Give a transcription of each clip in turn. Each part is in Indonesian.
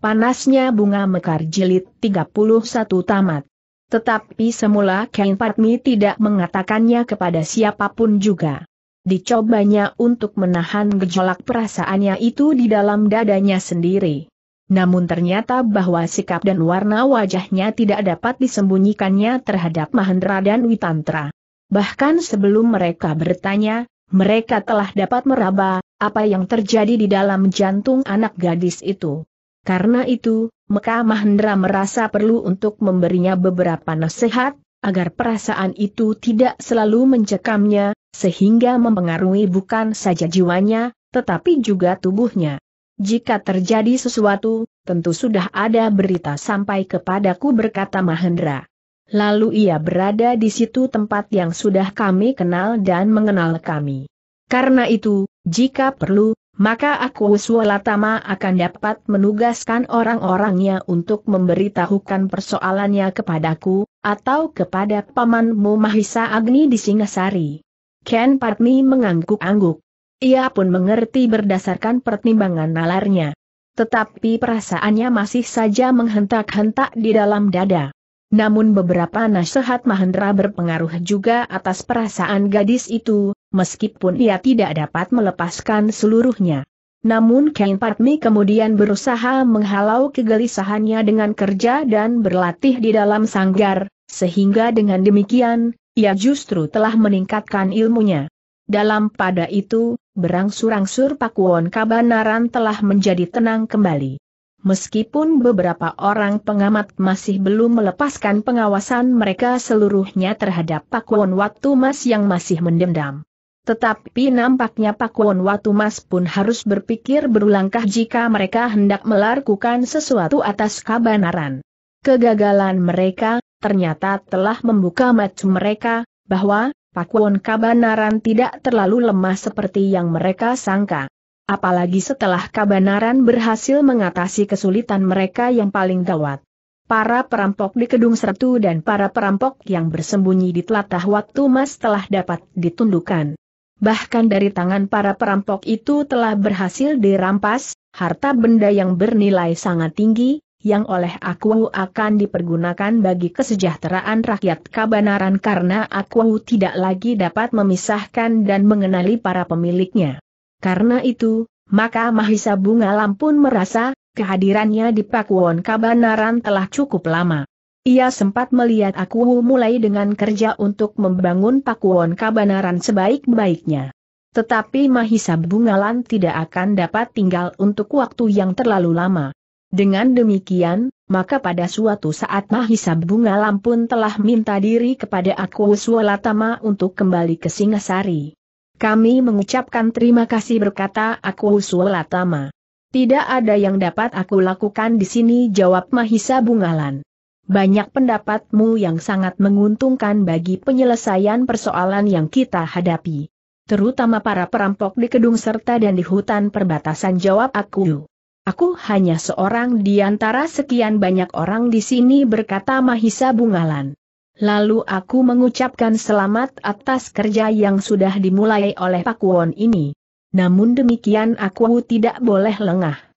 Panasnya bunga mekar jilid 31 tamat. Tetapi semula Ken Patmi tidak mengatakannya kepada siapapun juga. Dicobanya untuk menahan gejolak perasaannya itu di dalam dadanya sendiri. Namun ternyata bahwa sikap dan warna wajahnya tidak dapat disembunyikannya terhadap Mahendra dan Witantra. Bahkan sebelum mereka bertanya, mereka telah dapat meraba, apa yang terjadi di dalam jantung anak gadis itu. Karena itu, Meka Mahendra merasa perlu untuk memberinya beberapa nasihat, agar perasaan itu tidak selalu mencekamnya, sehingga mempengaruhi bukan saja jiwanya, tetapi juga tubuhnya. Jika terjadi sesuatu, tentu sudah ada berita sampai kepadaku berkata Mahendra. Lalu ia berada di situ tempat yang sudah kami kenal dan mengenal kami. Karena itu, jika perlu, maka aku Sualatama akan dapat menugaskan orang-orangnya untuk memberitahukan persoalannya kepadaku, atau kepada pamanmu Mahisa Agni di Singasari. Ken Patmi mengangguk-angguk. Ia pun mengerti berdasarkan pertimbangan nalarnya. Tetapi perasaannya masih saja menghentak-hentak di dalam dada. Namun beberapa nasihat Mahendra berpengaruh juga atas perasaan gadis itu, meskipun ia tidak dapat melepaskan seluruhnya. Namun Kang Patmi kemudian berusaha menghalau kegelisahannya dengan kerja dan berlatih di dalam sanggar, sehingga dengan demikian, ia justru telah meningkatkan ilmunya. Dalam pada itu, berangsur-angsur Pakuon Kabanaran telah menjadi tenang kembali. Meskipun beberapa orang pengamat masih belum melepaskan pengawasan mereka seluruhnya terhadap Pakuon Waktu yang masih mendendam. Tetapi nampaknya Pak Won Watu Mas pun harus berpikir berulangkah jika mereka hendak melakukan sesuatu atas kebenaran. Kegagalan mereka, ternyata telah membuka mata mereka, bahwa, Pakuan Kabanaran tidak terlalu lemah seperti yang mereka sangka. Apalagi setelah Kabanaran berhasil mengatasi kesulitan mereka yang paling gawat. Para perampok di Kedung Sertu dan para perampok yang bersembunyi di telatah waktu mas telah dapat ditundukkan bahkan dari tangan para perampok itu telah berhasil dirampas, harta benda yang bernilai sangat tinggi, yang oleh aku akan dipergunakan bagi kesejahteraan rakyat kabanaran karena aku tidak lagi dapat memisahkan dan mengenali para pemiliknya. Karena itu, maka Mahisa Bungalam pun merasa, kehadirannya di Pakuwon Kabanaran telah cukup lama. Ia sempat melihat aku mulai dengan kerja untuk membangun pakuan kabanaran sebaik-baiknya. Tetapi Mahisa Bungalan tidak akan dapat tinggal untuk waktu yang terlalu lama. Dengan demikian, maka pada suatu saat Mahisa Bungalan pun telah minta diri kepada aku Sualatama untuk kembali ke Singasari. Kami mengucapkan terima kasih berkata aku Sualatama. Tidak ada yang dapat aku lakukan di sini jawab Mahisa Bungalan banyak pendapatmu yang sangat menguntungkan bagi penyelesaian persoalan yang kita hadapi. Terutama para perampok di kedung serta dan di hutan perbatasan jawab aku. Aku hanya seorang di antara sekian banyak orang di sini berkata Mahisa Bungalan. Lalu aku mengucapkan selamat atas kerja yang sudah dimulai oleh Pak Pakuwon ini. Namun demikian aku tidak boleh lengah.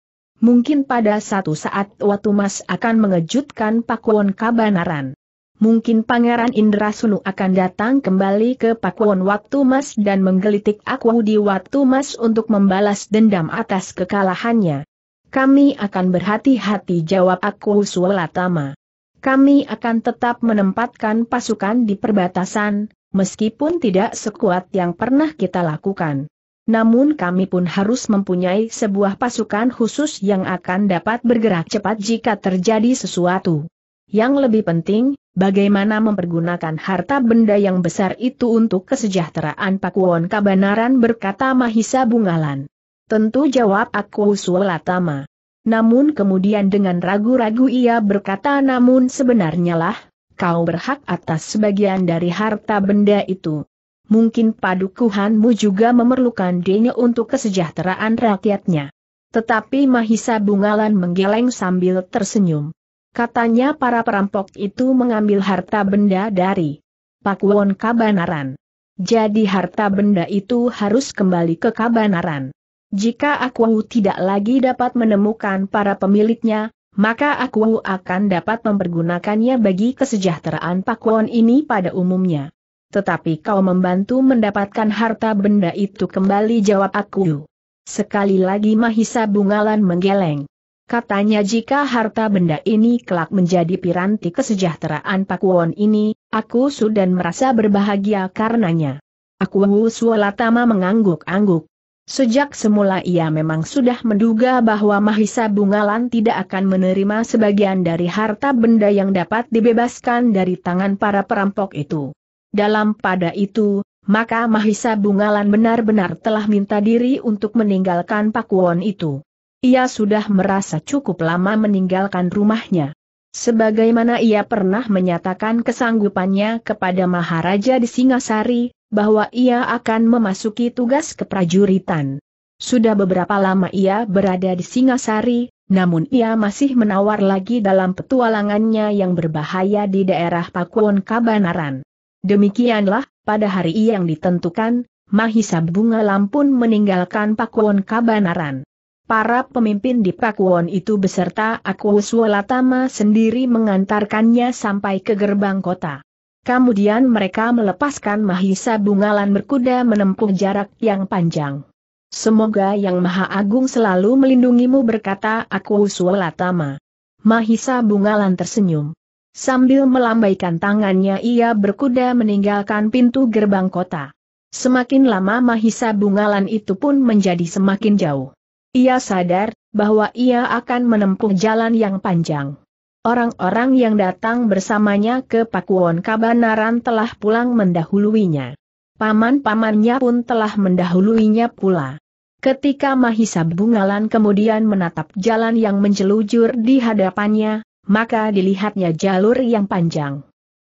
Mungkin pada satu saat Watumas akan mengejutkan Pakuwon Kabanaran. Mungkin Pangeran Indra Sunu akan datang kembali ke Pakuwon Watumas dan menggelitik aku di Watumas untuk membalas dendam atas kekalahannya. Kami akan berhati-hati jawab aku Sualatama. Kami akan tetap menempatkan pasukan di perbatasan, meskipun tidak sekuat yang pernah kita lakukan. Namun kami pun harus mempunyai sebuah pasukan khusus yang akan dapat bergerak cepat jika terjadi sesuatu. Yang lebih penting, bagaimana mempergunakan harta benda yang besar itu untuk kesejahteraan Pakuwon Kabanaran berkata Mahisa Bungalan. Tentu jawab aku Sulatama. Namun kemudian dengan ragu-ragu ia berkata namun sebenarnya lah, kau berhak atas sebagian dari harta benda itu mungkin padukuhanmu juga memerlukan denya untuk kesejahteraan rakyatnya. Tetapi Mahisa Bungalan menggeleng sambil tersenyum. Katanya para perampok itu mengambil harta benda dari Pakuwon Kabanaran. Jadi harta benda itu harus kembali ke Kabanaran. Jika aku tidak lagi dapat menemukan para pemiliknya, maka aku akan dapat mempergunakannya bagi kesejahteraan Pakuwon ini pada umumnya tetapi kau membantu mendapatkan harta benda itu kembali jawab aku. Sekali lagi Mahisa Bungalan menggeleng. Katanya jika harta benda ini kelak menjadi piranti kesejahteraan Pakuwon ini, aku sudah merasa berbahagia karenanya. Aku Sualatama mengangguk-angguk. Sejak semula ia memang sudah menduga bahwa Mahisa Bungalan tidak akan menerima sebagian dari harta benda yang dapat dibebaskan dari tangan para perampok itu. Dalam pada itu, maka Mahisa Bungalan benar-benar telah minta diri untuk meninggalkan Pakuwon itu. Ia sudah merasa cukup lama meninggalkan rumahnya. Sebagaimana ia pernah menyatakan kesanggupannya kepada Maharaja di Singasari, bahwa ia akan memasuki tugas keprajuritan. Sudah beberapa lama ia berada di Singasari, namun ia masih menawar lagi dalam petualangannya yang berbahaya di daerah Pakuwon Kabanaran. Demikianlah, pada hari yang ditentukan, Mahisa Bunga Lampun meninggalkan Pakuwon Kabanaran. Para pemimpin di Pakuwon itu beserta Akwuswolatama sendiri mengantarkannya sampai ke gerbang kota. Kemudian mereka melepaskan Mahisa Bungalan berkuda menempuh jarak yang panjang. Semoga Yang Maha Agung selalu melindungimu berkata Akwuswolatama. Mahisa Bungalan tersenyum. Sambil melambaikan tangannya ia berkuda meninggalkan pintu gerbang kota. Semakin lama Mahisa Bungalan itu pun menjadi semakin jauh. Ia sadar bahwa ia akan menempuh jalan yang panjang. Orang-orang yang datang bersamanya ke Pakuwon Kabanaran telah pulang mendahuluinya. Paman-pamannya pun telah mendahuluinya pula. Ketika Mahisa Bungalan kemudian menatap jalan yang menjelujur di hadapannya, maka dilihatnya jalur yang panjang.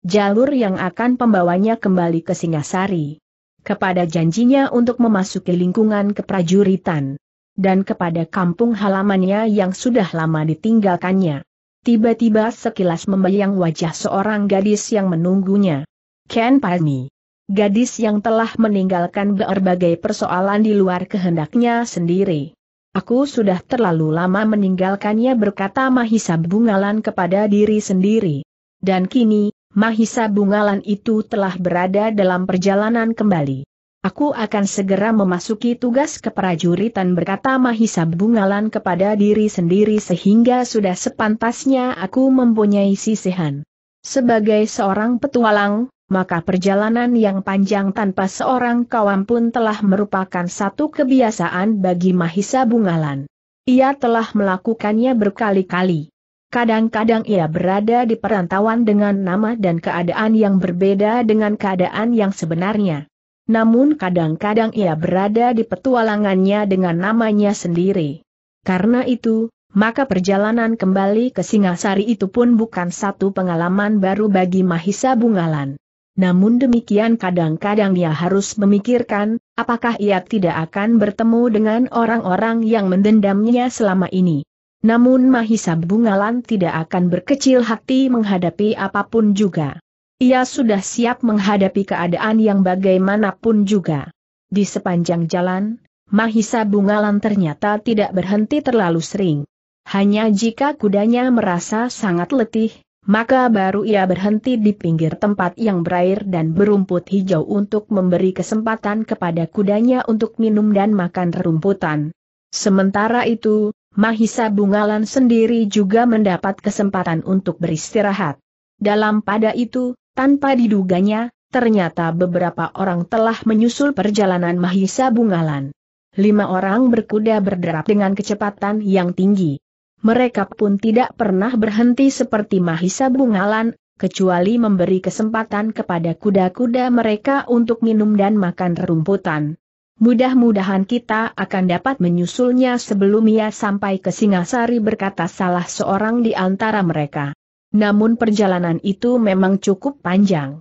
Jalur yang akan pembawanya kembali ke Singasari. Kepada janjinya untuk memasuki lingkungan keprajuritan. Dan kepada kampung halamannya yang sudah lama ditinggalkannya. Tiba-tiba sekilas membayang wajah seorang gadis yang menunggunya. Ken Pani. Gadis yang telah meninggalkan berbagai persoalan di luar kehendaknya sendiri. Aku sudah terlalu lama meninggalkannya berkata Mahisa Bungalan kepada diri sendiri. Dan kini, Mahisa Bungalan itu telah berada dalam perjalanan kembali. Aku akan segera memasuki tugas keprajuritan berkata Mahisa Bungalan kepada diri sendiri sehingga sudah sepantasnya aku mempunyai sisihan. Sebagai seorang petualang, maka perjalanan yang panjang tanpa seorang kawan pun telah merupakan satu kebiasaan bagi Mahisa Bungalan. Ia telah melakukannya berkali-kali. Kadang-kadang ia berada di perantauan dengan nama dan keadaan yang berbeda dengan keadaan yang sebenarnya. Namun kadang-kadang ia berada di petualangannya dengan namanya sendiri. Karena itu, maka perjalanan kembali ke Singasari itu pun bukan satu pengalaman baru bagi Mahisa Bungalan. Namun demikian kadang-kadang ia harus memikirkan, apakah ia tidak akan bertemu dengan orang-orang yang mendendamnya selama ini. Namun Mahisa Bungalan tidak akan berkecil hati menghadapi apapun juga. Ia sudah siap menghadapi keadaan yang bagaimanapun juga. Di sepanjang jalan, Mahisa Bungalan ternyata tidak berhenti terlalu sering. Hanya jika kudanya merasa sangat letih, maka baru ia berhenti di pinggir tempat yang berair dan berumput hijau untuk memberi kesempatan kepada kudanya untuk minum dan makan rerumputan. Sementara itu, Mahisa Bungalan sendiri juga mendapat kesempatan untuk beristirahat. Dalam pada itu, tanpa diduganya, ternyata beberapa orang telah menyusul perjalanan Mahisa Bungalan. Lima orang berkuda berderap dengan kecepatan yang tinggi mereka pun tidak pernah berhenti seperti Mahisa Bungalan, kecuali memberi kesempatan kepada kuda-kuda mereka untuk minum dan makan rumputan. Mudah-mudahan kita akan dapat menyusulnya sebelum ia sampai ke Singasari berkata salah seorang di antara mereka. Namun perjalanan itu memang cukup panjang.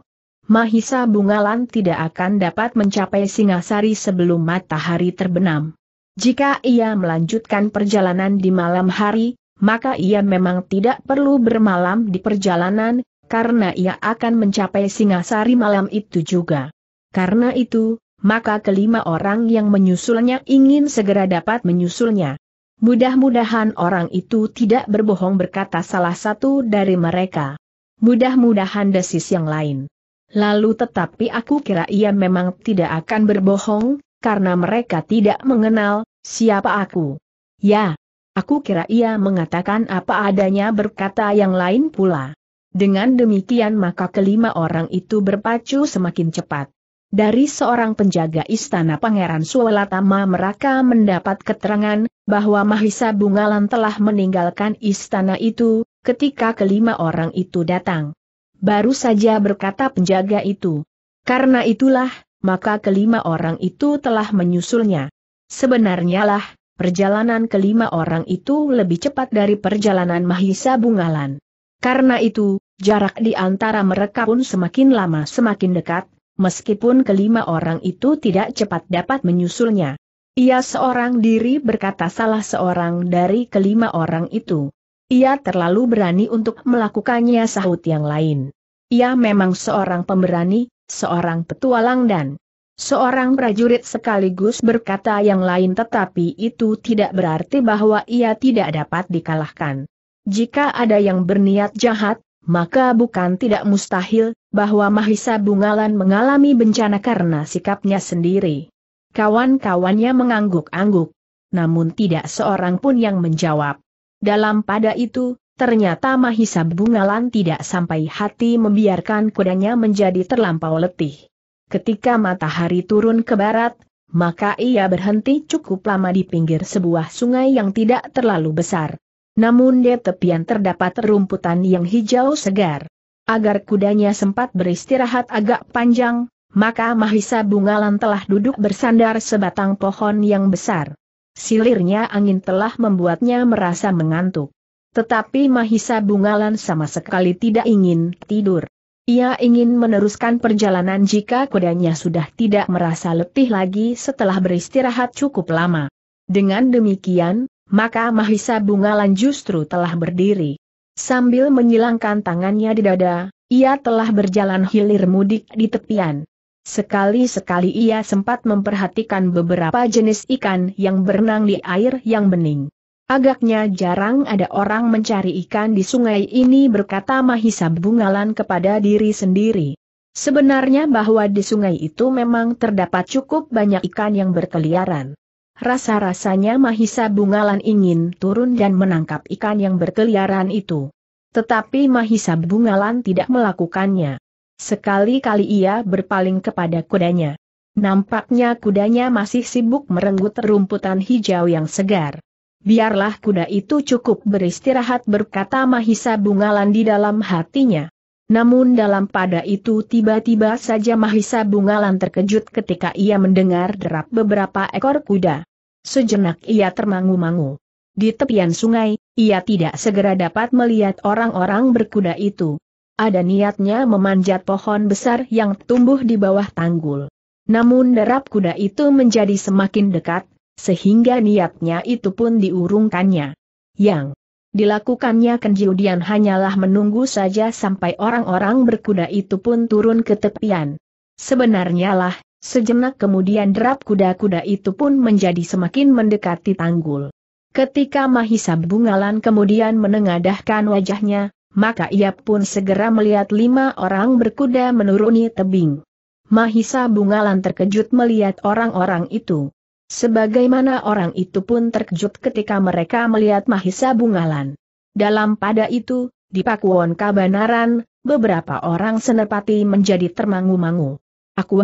Mahisa Bungalan tidak akan dapat mencapai Singasari sebelum matahari terbenam. Jika ia melanjutkan perjalanan di malam hari, maka ia memang tidak perlu bermalam di perjalanan, karena ia akan mencapai Singasari malam itu juga. Karena itu, maka kelima orang yang menyusulnya ingin segera dapat menyusulnya. Mudah-mudahan orang itu tidak berbohong berkata salah satu dari mereka. Mudah-mudahan desis yang lain. Lalu tetapi aku kira ia memang tidak akan berbohong, karena mereka tidak mengenal siapa aku. Ya, aku kira ia mengatakan apa adanya berkata yang lain pula. Dengan demikian maka kelima orang itu berpacu semakin cepat. Dari seorang penjaga istana Pangeran Suwelatama mereka mendapat keterangan bahwa Mahisa Bungalan telah meninggalkan istana itu ketika kelima orang itu datang. Baru saja berkata penjaga itu. Karena itulah, maka kelima orang itu telah menyusulnya. Sebenarnya lah, perjalanan kelima orang itu lebih cepat dari perjalanan Mahisa Bungalan. Karena itu, jarak di antara mereka pun semakin lama semakin dekat, meskipun kelima orang itu tidak cepat dapat menyusulnya. Ia seorang diri berkata salah seorang dari kelima orang itu. Ia terlalu berani untuk melakukannya sahut yang lain. Ia memang seorang pemberani, seorang petualang dan seorang prajurit sekaligus berkata yang lain tetapi itu tidak berarti bahwa ia tidak dapat dikalahkan. Jika ada yang berniat jahat, maka bukan tidak mustahil bahwa Mahisa Bungalan mengalami bencana karena sikapnya sendiri. Kawan-kawannya mengangguk-angguk, namun tidak seorang pun yang menjawab. Dalam pada itu, Ternyata Mahisa Bungalan tidak sampai hati membiarkan kudanya menjadi terlampau letih. Ketika matahari turun ke barat, maka ia berhenti cukup lama di pinggir sebuah sungai yang tidak terlalu besar. Namun di tepian terdapat rumputan yang hijau segar. Agar kudanya sempat beristirahat agak panjang, maka Mahisa Bungalan telah duduk bersandar sebatang pohon yang besar. Silirnya angin telah membuatnya merasa mengantuk. Tetapi Mahisa Bungalan sama sekali tidak ingin tidur. Ia ingin meneruskan perjalanan jika kudanya sudah tidak merasa letih lagi setelah beristirahat cukup lama. Dengan demikian, maka Mahisa Bungalan justru telah berdiri. Sambil menyilangkan tangannya di dada, ia telah berjalan hilir mudik di tepian. Sekali-sekali ia sempat memperhatikan beberapa jenis ikan yang berenang di air yang bening. Agaknya jarang ada orang mencari ikan di sungai ini berkata Mahisa Bungalan kepada diri sendiri. Sebenarnya bahwa di sungai itu memang terdapat cukup banyak ikan yang berkeliaran. Rasa-rasanya Mahisa Bungalan ingin turun dan menangkap ikan yang berkeliaran itu. Tetapi Mahisa Bungalan tidak melakukannya. Sekali-kali ia berpaling kepada kudanya. Nampaknya kudanya masih sibuk merenggut rumputan hijau yang segar biarlah kuda itu cukup beristirahat berkata Mahisa Bungalan di dalam hatinya. Namun dalam pada itu tiba-tiba saja Mahisa Bungalan terkejut ketika ia mendengar derap beberapa ekor kuda. Sejenak ia termangu-mangu. Di tepian sungai, ia tidak segera dapat melihat orang-orang berkuda itu. Ada niatnya memanjat pohon besar yang tumbuh di bawah tanggul. Namun derap kuda itu menjadi semakin dekat, sehingga niatnya itu pun diurungkannya. Yang dilakukannya Kenjiudian hanyalah menunggu saja sampai orang-orang berkuda itu pun turun ke tepian. Sebenarnya lah, sejenak kemudian derap kuda-kuda itu pun menjadi semakin mendekati tanggul. Ketika Mahisa Bungalan kemudian menengadahkan wajahnya, maka ia pun segera melihat lima orang berkuda menuruni tebing. Mahisa Bungalan terkejut melihat orang-orang itu. Sebagaimana orang itu pun terkejut ketika mereka melihat Mahisa Bungalan. Dalam pada itu, di Pakuwon Kabanaran, beberapa orang senepati menjadi termangu-mangu. Aku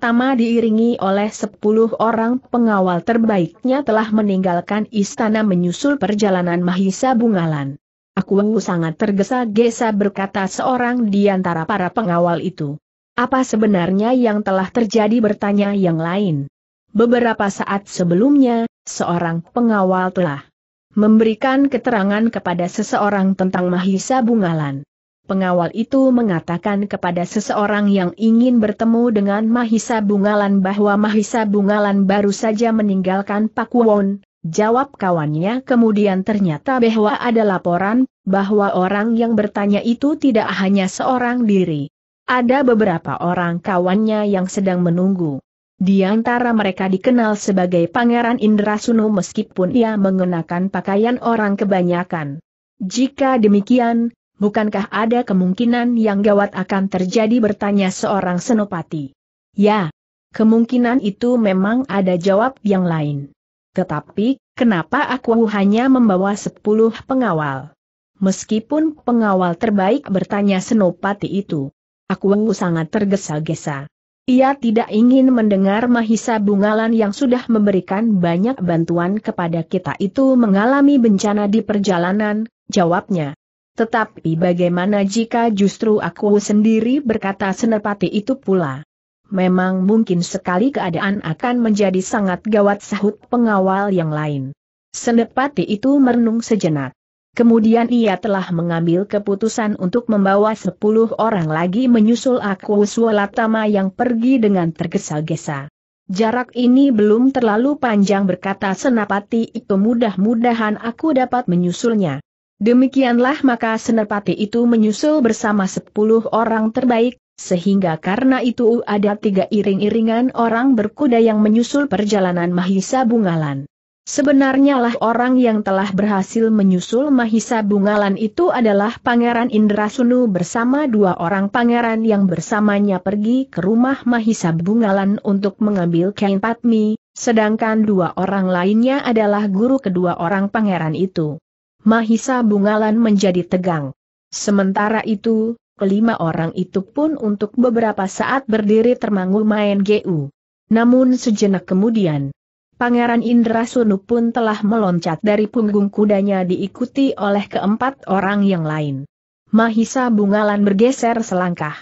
Tama diiringi oleh sepuluh orang pengawal terbaiknya telah meninggalkan istana menyusul perjalanan Mahisa Bungalan. Aku sangat tergesa-gesa berkata seorang di antara para pengawal itu. Apa sebenarnya yang telah terjadi bertanya yang lain. Beberapa saat sebelumnya, seorang pengawal telah memberikan keterangan kepada seseorang tentang Mahisa Bungalan. Pengawal itu mengatakan kepada seseorang yang ingin bertemu dengan Mahisa Bungalan bahwa Mahisa Bungalan baru saja meninggalkan Pakuwon, Jawab kawannya kemudian ternyata bahwa ada laporan, bahwa orang yang bertanya itu tidak hanya seorang diri. Ada beberapa orang kawannya yang sedang menunggu. Di antara mereka dikenal sebagai Pangeran Indrasunu meskipun ia mengenakan pakaian orang kebanyakan. Jika demikian, bukankah ada kemungkinan yang gawat akan terjadi bertanya seorang senopati? Ya, kemungkinan itu memang ada jawab yang lain. Tetapi, kenapa aku hanya membawa sepuluh pengawal? Meskipun pengawal terbaik bertanya senopati itu, aku sangat tergesa-gesa. Ia tidak ingin mendengar Mahisa Bungalan yang sudah memberikan banyak bantuan kepada kita itu mengalami bencana di perjalanan, jawabnya. Tetapi bagaimana jika justru aku sendiri berkata senepati itu pula? Memang mungkin sekali keadaan akan menjadi sangat gawat sahut pengawal yang lain. Senepati itu merenung sejenak. Kemudian ia telah mengambil keputusan untuk membawa sepuluh orang lagi menyusul aku Tama yang pergi dengan tergesa-gesa. Jarak ini belum terlalu panjang berkata Senapati itu mudah-mudahan aku dapat menyusulnya. Demikianlah maka Senapati itu menyusul bersama sepuluh orang terbaik, sehingga karena itu ada tiga iring-iringan orang berkuda yang menyusul perjalanan Mahisa Bungalan. Sebenarnya lah orang yang telah berhasil menyusul Mahisa Bungalan itu adalah Pangeran Indrasunu bersama dua orang pangeran yang bersamanya pergi ke rumah Mahisa Bungalan untuk mengambil kain patmi, sedangkan dua orang lainnya adalah guru kedua orang pangeran itu. Mahisa Bungalan menjadi tegang. Sementara itu, kelima orang itu pun untuk beberapa saat berdiri termangu main GU. Namun sejenak kemudian, Pangeran Indra Sunu pun telah meloncat dari punggung kudanya diikuti oleh keempat orang yang lain. Mahisa Bungalan bergeser selangkah.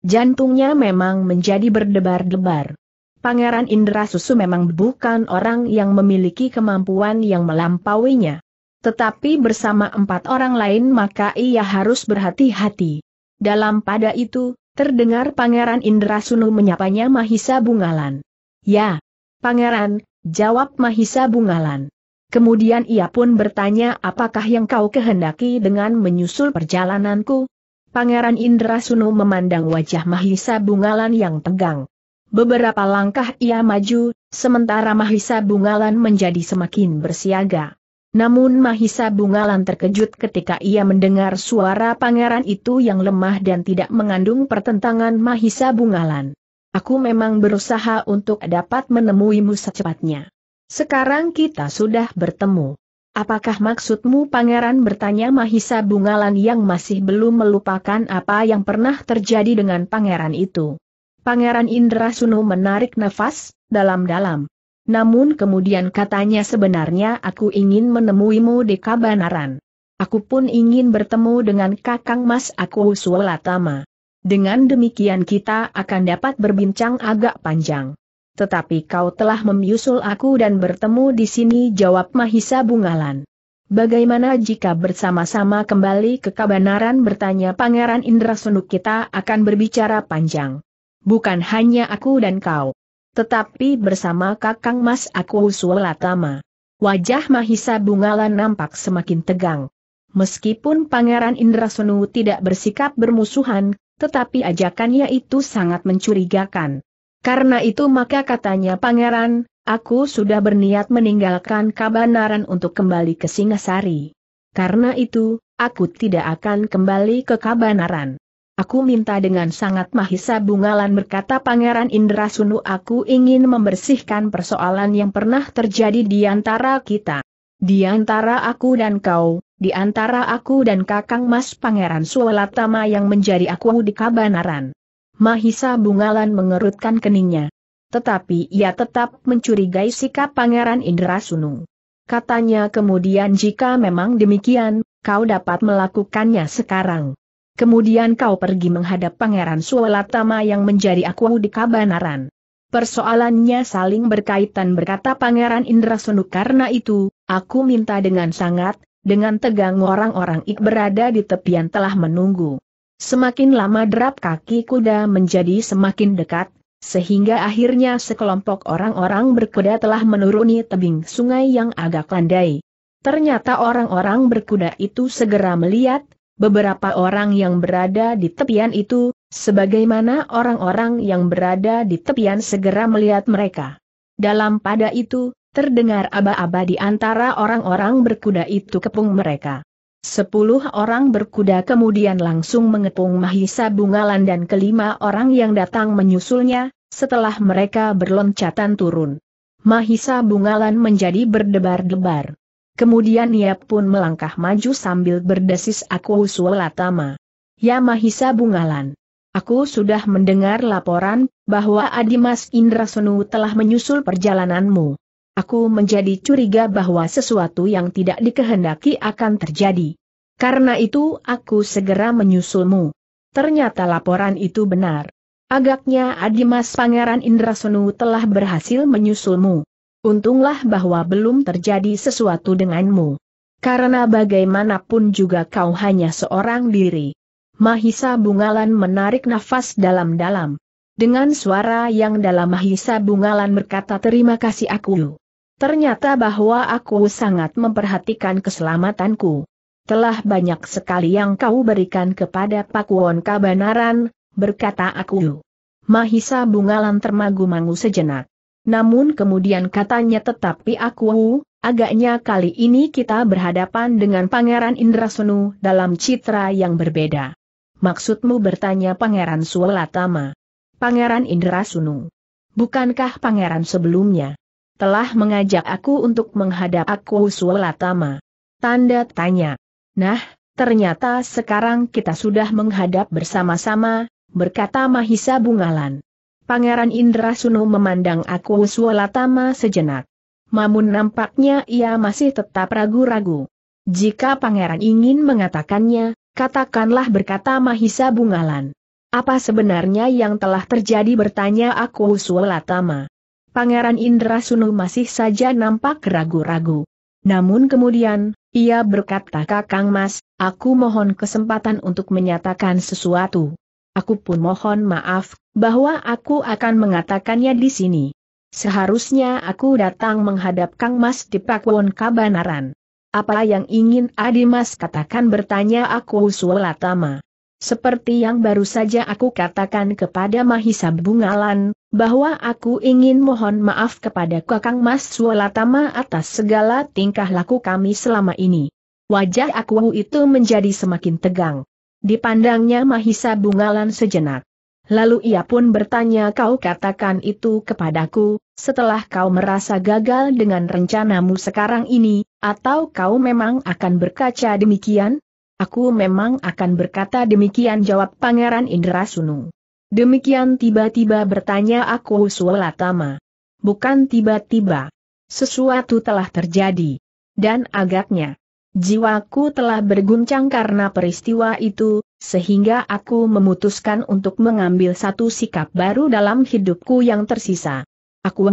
Jantungnya memang menjadi berdebar-debar. Pangeran Indra Susu memang bukan orang yang memiliki kemampuan yang melampauinya. Tetapi bersama empat orang lain maka ia harus berhati-hati. Dalam pada itu, terdengar Pangeran Indra Sunu menyapanya Mahisa Bungalan. Ya, Pangeran, Jawab Mahisa Bungalan. Kemudian ia pun bertanya apakah yang kau kehendaki dengan menyusul perjalananku? Pangeran Indra Indrasunu memandang wajah Mahisa Bungalan yang tegang. Beberapa langkah ia maju, sementara Mahisa Bungalan menjadi semakin bersiaga. Namun Mahisa Bungalan terkejut ketika ia mendengar suara pangeran itu yang lemah dan tidak mengandung pertentangan Mahisa Bungalan. Aku memang berusaha untuk dapat menemuimu secepatnya. Sekarang kita sudah bertemu. Apakah maksudmu pangeran bertanya Mahisa Bungalan yang masih belum melupakan apa yang pernah terjadi dengan pangeran itu? Pangeran Indra Sunu menarik nafas, dalam-dalam. Namun kemudian katanya sebenarnya aku ingin menemuimu di Kabanaran. Aku pun ingin bertemu dengan kakang mas aku Tama. Dengan demikian kita akan dapat berbincang agak panjang. Tetapi kau telah memyusul aku dan bertemu di sini jawab Mahisa Bungalan. Bagaimana jika bersama-sama kembali ke kebenaran bertanya Pangeran Indra kita akan berbicara panjang. Bukan hanya aku dan kau. Tetapi bersama kakang mas aku Sulatama. Wajah Mahisa Bungalan nampak semakin tegang. Meskipun Pangeran Indrasunu tidak bersikap bermusuhan, tetapi ajakannya itu sangat mencurigakan. Karena itu maka katanya pangeran, aku sudah berniat meninggalkan Kabanaran untuk kembali ke Singasari. Karena itu, aku tidak akan kembali ke Kabanaran. Aku minta dengan sangat mahisa bungalan berkata Pangeran Indra Sunu aku ingin membersihkan persoalan yang pernah terjadi di antara kita. Di antara aku dan kau, di antara aku dan kakang mas pangeran Suwelatama yang menjadi aku di Kabanaran. Mahisa Bungalan mengerutkan keningnya. Tetapi ia tetap mencurigai sikap Pangeran Indra Indrasunu. Katanya kemudian jika memang demikian, kau dapat melakukannya sekarang. Kemudian kau pergi menghadap Pangeran Suwelatama yang menjadi aku di Kabanaran. Persoalannya saling berkaitan berkata Pangeran Indra Indrasunu karena itu, aku minta dengan sangat, dengan tegang orang-orang Ik berada di tepian telah menunggu. Semakin lama derap kaki kuda menjadi semakin dekat, sehingga akhirnya sekelompok orang-orang berkuda telah menuruni tebing sungai yang agak landai. Ternyata orang-orang berkuda itu segera melihat, beberapa orang yang berada di tepian itu, sebagaimana orang-orang yang berada di tepian segera melihat mereka. Dalam pada itu, Terdengar aba-aba di antara orang-orang berkuda itu kepung mereka. Sepuluh orang berkuda kemudian langsung mengepung Mahisa Bungalan dan kelima orang yang datang menyusulnya, setelah mereka berloncatan turun. Mahisa Bungalan menjadi berdebar-debar. Kemudian ia pun melangkah maju sambil berdesis aku sualatama. Ya Mahisa Bungalan. Aku sudah mendengar laporan, bahwa Adimas Indrasenu telah menyusul perjalananmu aku menjadi curiga bahwa sesuatu yang tidak dikehendaki akan terjadi. Karena itu aku segera menyusulmu. Ternyata laporan itu benar. Agaknya Adimas Pangeran Indrasenu telah berhasil menyusulmu. Untunglah bahwa belum terjadi sesuatu denganmu. Karena bagaimanapun juga kau hanya seorang diri. Mahisa Bungalan menarik nafas dalam-dalam. Dengan suara yang dalam Mahisa Bungalan berkata terima kasih aku. Ternyata bahwa aku sangat memperhatikan keselamatanku. Telah banyak sekali yang kau berikan kepada Pakuwon Kabanaran, berkata aku. Mahisa Bungalan termagu-magu sejenak. Namun kemudian katanya tetapi aku, agaknya kali ini kita berhadapan dengan Pangeran Indrasunu dalam citra yang berbeda. Maksudmu bertanya Pangeran Sualatama. Pangeran Indra Sunung. Bukankah pangeran sebelumnya telah mengajak aku untuk menghadap aku Sulatama? Tanda tanya. Nah, ternyata sekarang kita sudah menghadap bersama-sama, berkata Mahisa Bungalan. Pangeran Indra Sunung memandang aku Sulatama sejenak. Namun nampaknya ia masih tetap ragu-ragu. Jika pangeran ingin mengatakannya, katakanlah berkata Mahisa Bungalan. Apa sebenarnya yang telah terjadi bertanya aku Sulatama. Pangeran Indra Sunu masih saja nampak ragu-ragu. Namun kemudian, ia berkata Kakang Mas, aku mohon kesempatan untuk menyatakan sesuatu. Aku pun mohon maaf, bahwa aku akan mengatakannya di sini. Seharusnya aku datang menghadap Kang Mas di Pakwon Kabanaran. Apa yang ingin Adi Mas katakan bertanya aku Sulatama. Seperti yang baru saja aku katakan kepada Mahisa Bungalan, bahwa aku ingin mohon maaf kepada Kakang Mas Sualatama atas segala tingkah laku kami selama ini. Wajah aku itu menjadi semakin tegang. Dipandangnya Mahisa Bungalan sejenak. Lalu ia pun bertanya kau katakan itu kepadaku, setelah kau merasa gagal dengan rencanamu sekarang ini, atau kau memang akan berkaca demikian? Aku memang akan berkata demikian jawab Pangeran Indrasunu. Demikian tiba-tiba bertanya aku Sulatama. Bukan tiba-tiba. Sesuatu telah terjadi. Dan agaknya, jiwaku telah berguncang karena peristiwa itu, sehingga aku memutuskan untuk mengambil satu sikap baru dalam hidupku yang tersisa. Aku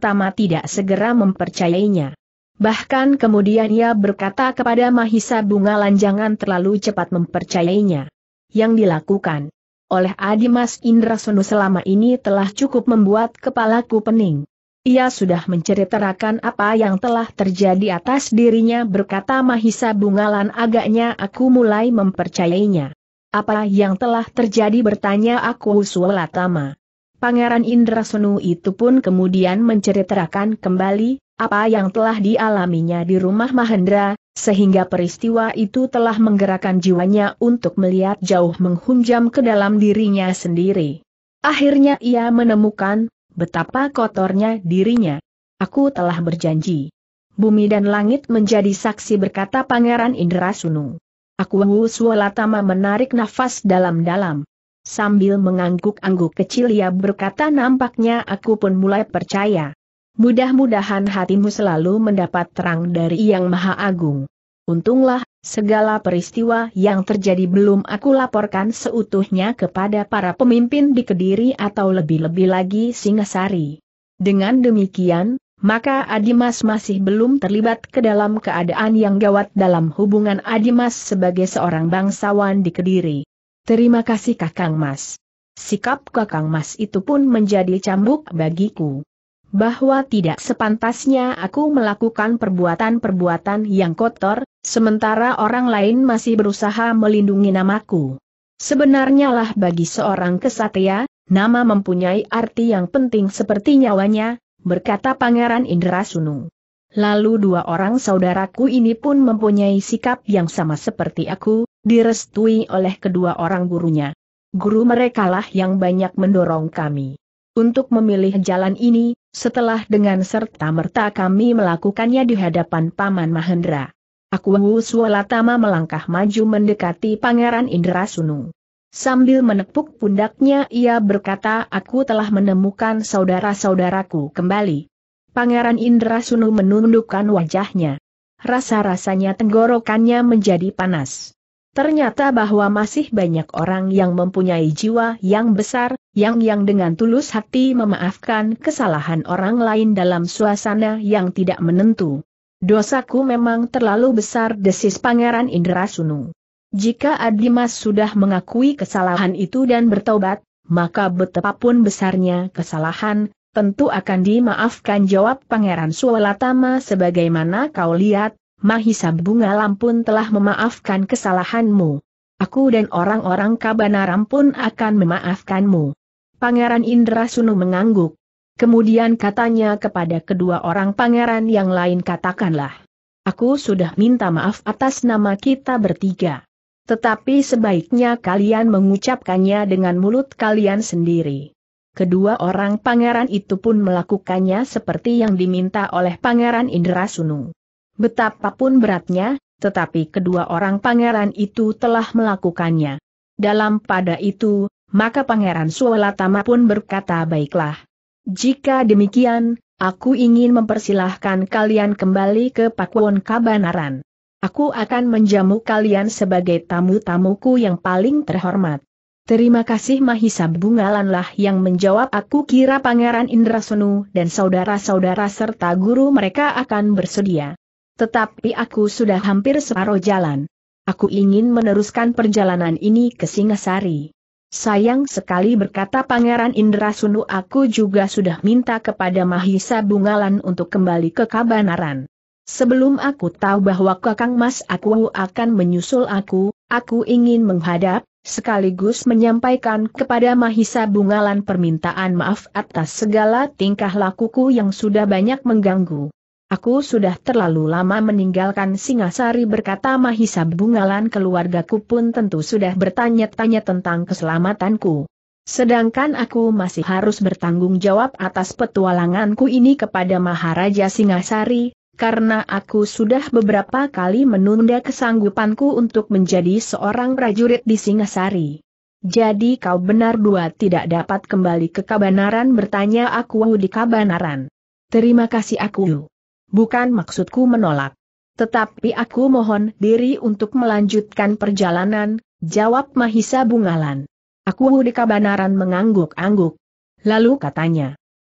Tama tidak segera mempercayainya. Bahkan kemudian ia berkata kepada Mahisa Bungalan jangan terlalu cepat mempercayainya. Yang dilakukan oleh Adimas Indrasono selama ini telah cukup membuat kepalaku pening. Ia sudah menceritakan apa yang telah terjadi atas dirinya berkata Mahisa Bungalan agaknya aku mulai mempercayainya. Apa yang telah terjadi bertanya aku Usulatama. Pangeran Indra Sunu itu pun kemudian menceritakan kembali, apa yang telah dialaminya di rumah Mahendra, sehingga peristiwa itu telah menggerakkan jiwanya untuk melihat jauh menghunjam ke dalam dirinya sendiri. Akhirnya ia menemukan betapa kotornya dirinya. Aku telah berjanji. Bumi dan langit menjadi saksi berkata Pangeran Indrasunu. Aku Sualatama menarik nafas dalam-dalam. Sambil mengangguk-angguk kecil ia berkata nampaknya aku pun mulai percaya. Mudah-mudahan hatimu selalu mendapat terang dari Yang Maha Agung. Untunglah, segala peristiwa yang terjadi belum aku laporkan seutuhnya kepada para pemimpin di Kediri atau lebih-lebih lagi Singasari. Dengan demikian, maka Adimas masih belum terlibat ke dalam keadaan yang gawat dalam hubungan Adimas sebagai seorang bangsawan di Kediri. Terima kasih Kakang Mas. Sikap Kakang Mas itu pun menjadi cambuk bagiku bahwa tidak sepantasnya aku melakukan perbuatan-perbuatan yang kotor, sementara orang lain masih berusaha melindungi namaku. Sebenarnya lah bagi seorang kesatria, nama mempunyai arti yang penting seperti nyawanya, berkata Pangeran Indra Sunung. Lalu dua orang saudaraku ini pun mempunyai sikap yang sama seperti aku, direstui oleh kedua orang gurunya. Guru merekalah yang banyak mendorong kami untuk memilih jalan ini, setelah dengan serta-merta kami melakukannya di hadapan Paman Mahendra. Aku Wuswalatama melangkah maju mendekati Pangeran Indra Sunu. Sambil menepuk pundaknya ia berkata aku telah menemukan saudara-saudaraku kembali. Pangeran Indra Sunu menundukkan wajahnya. Rasa-rasanya tenggorokannya menjadi panas. Ternyata bahwa masih banyak orang yang mempunyai jiwa yang besar, yang yang dengan tulus hati memaafkan kesalahan orang lain dalam suasana yang tidak menentu. Dosaku memang terlalu besar desis Pangeran Indra Indrasunu. Jika Adimas sudah mengakui kesalahan itu dan bertobat, maka betapapun besarnya kesalahan, tentu akan dimaafkan jawab Pangeran Suwalatama sebagaimana kau lihat, Mahisa Bunga Lampun telah memaafkan kesalahanmu. Aku dan orang-orang Kabanaram pun akan memaafkanmu. Pangeran Indra Sunu mengangguk. Kemudian katanya kepada kedua orang pangeran yang lain katakanlah. Aku sudah minta maaf atas nama kita bertiga. Tetapi sebaiknya kalian mengucapkannya dengan mulut kalian sendiri. Kedua orang pangeran itu pun melakukannya seperti yang diminta oleh pangeran Indra Sunu. Betapapun beratnya, tetapi kedua orang pangeran itu telah melakukannya. Dalam pada itu, maka pangeran Sualatama pun berkata baiklah. Jika demikian, aku ingin mempersilahkan kalian kembali ke Pakuan Kabanaran. Aku akan menjamu kalian sebagai tamu-tamuku yang paling terhormat. Terima kasih Mahisa Bungalanlah yang menjawab aku kira Pangeran Indrasunu dan saudara-saudara serta guru mereka akan bersedia. Tetapi aku sudah hampir separuh jalan. Aku ingin meneruskan perjalanan ini ke Singasari. Sayang sekali berkata Pangeran Indra Sunu aku juga sudah minta kepada Mahisa Bungalan untuk kembali ke Kabanaran. Sebelum aku tahu bahwa Kakang Mas aku akan menyusul aku, aku ingin menghadap, sekaligus menyampaikan kepada Mahisa Bungalan permintaan maaf atas segala tingkah lakuku yang sudah banyak mengganggu. Aku sudah terlalu lama meninggalkan Singasari berkata Mahisa Bungalan keluargaku pun tentu sudah bertanya-tanya tentang keselamatanku. Sedangkan aku masih harus bertanggung jawab atas petualanganku ini kepada Maharaja Singasari, karena aku sudah beberapa kali menunda kesanggupanku untuk menjadi seorang prajurit di Singasari. Jadi kau benar dua tidak dapat kembali ke Kabanaran bertanya aku di Kabanaran. Terima kasih aku. Bukan maksudku menolak. Tetapi aku mohon diri untuk melanjutkan perjalanan, jawab Mahisa Bungalan. Aku di kabanaran mengangguk-angguk. Lalu katanya,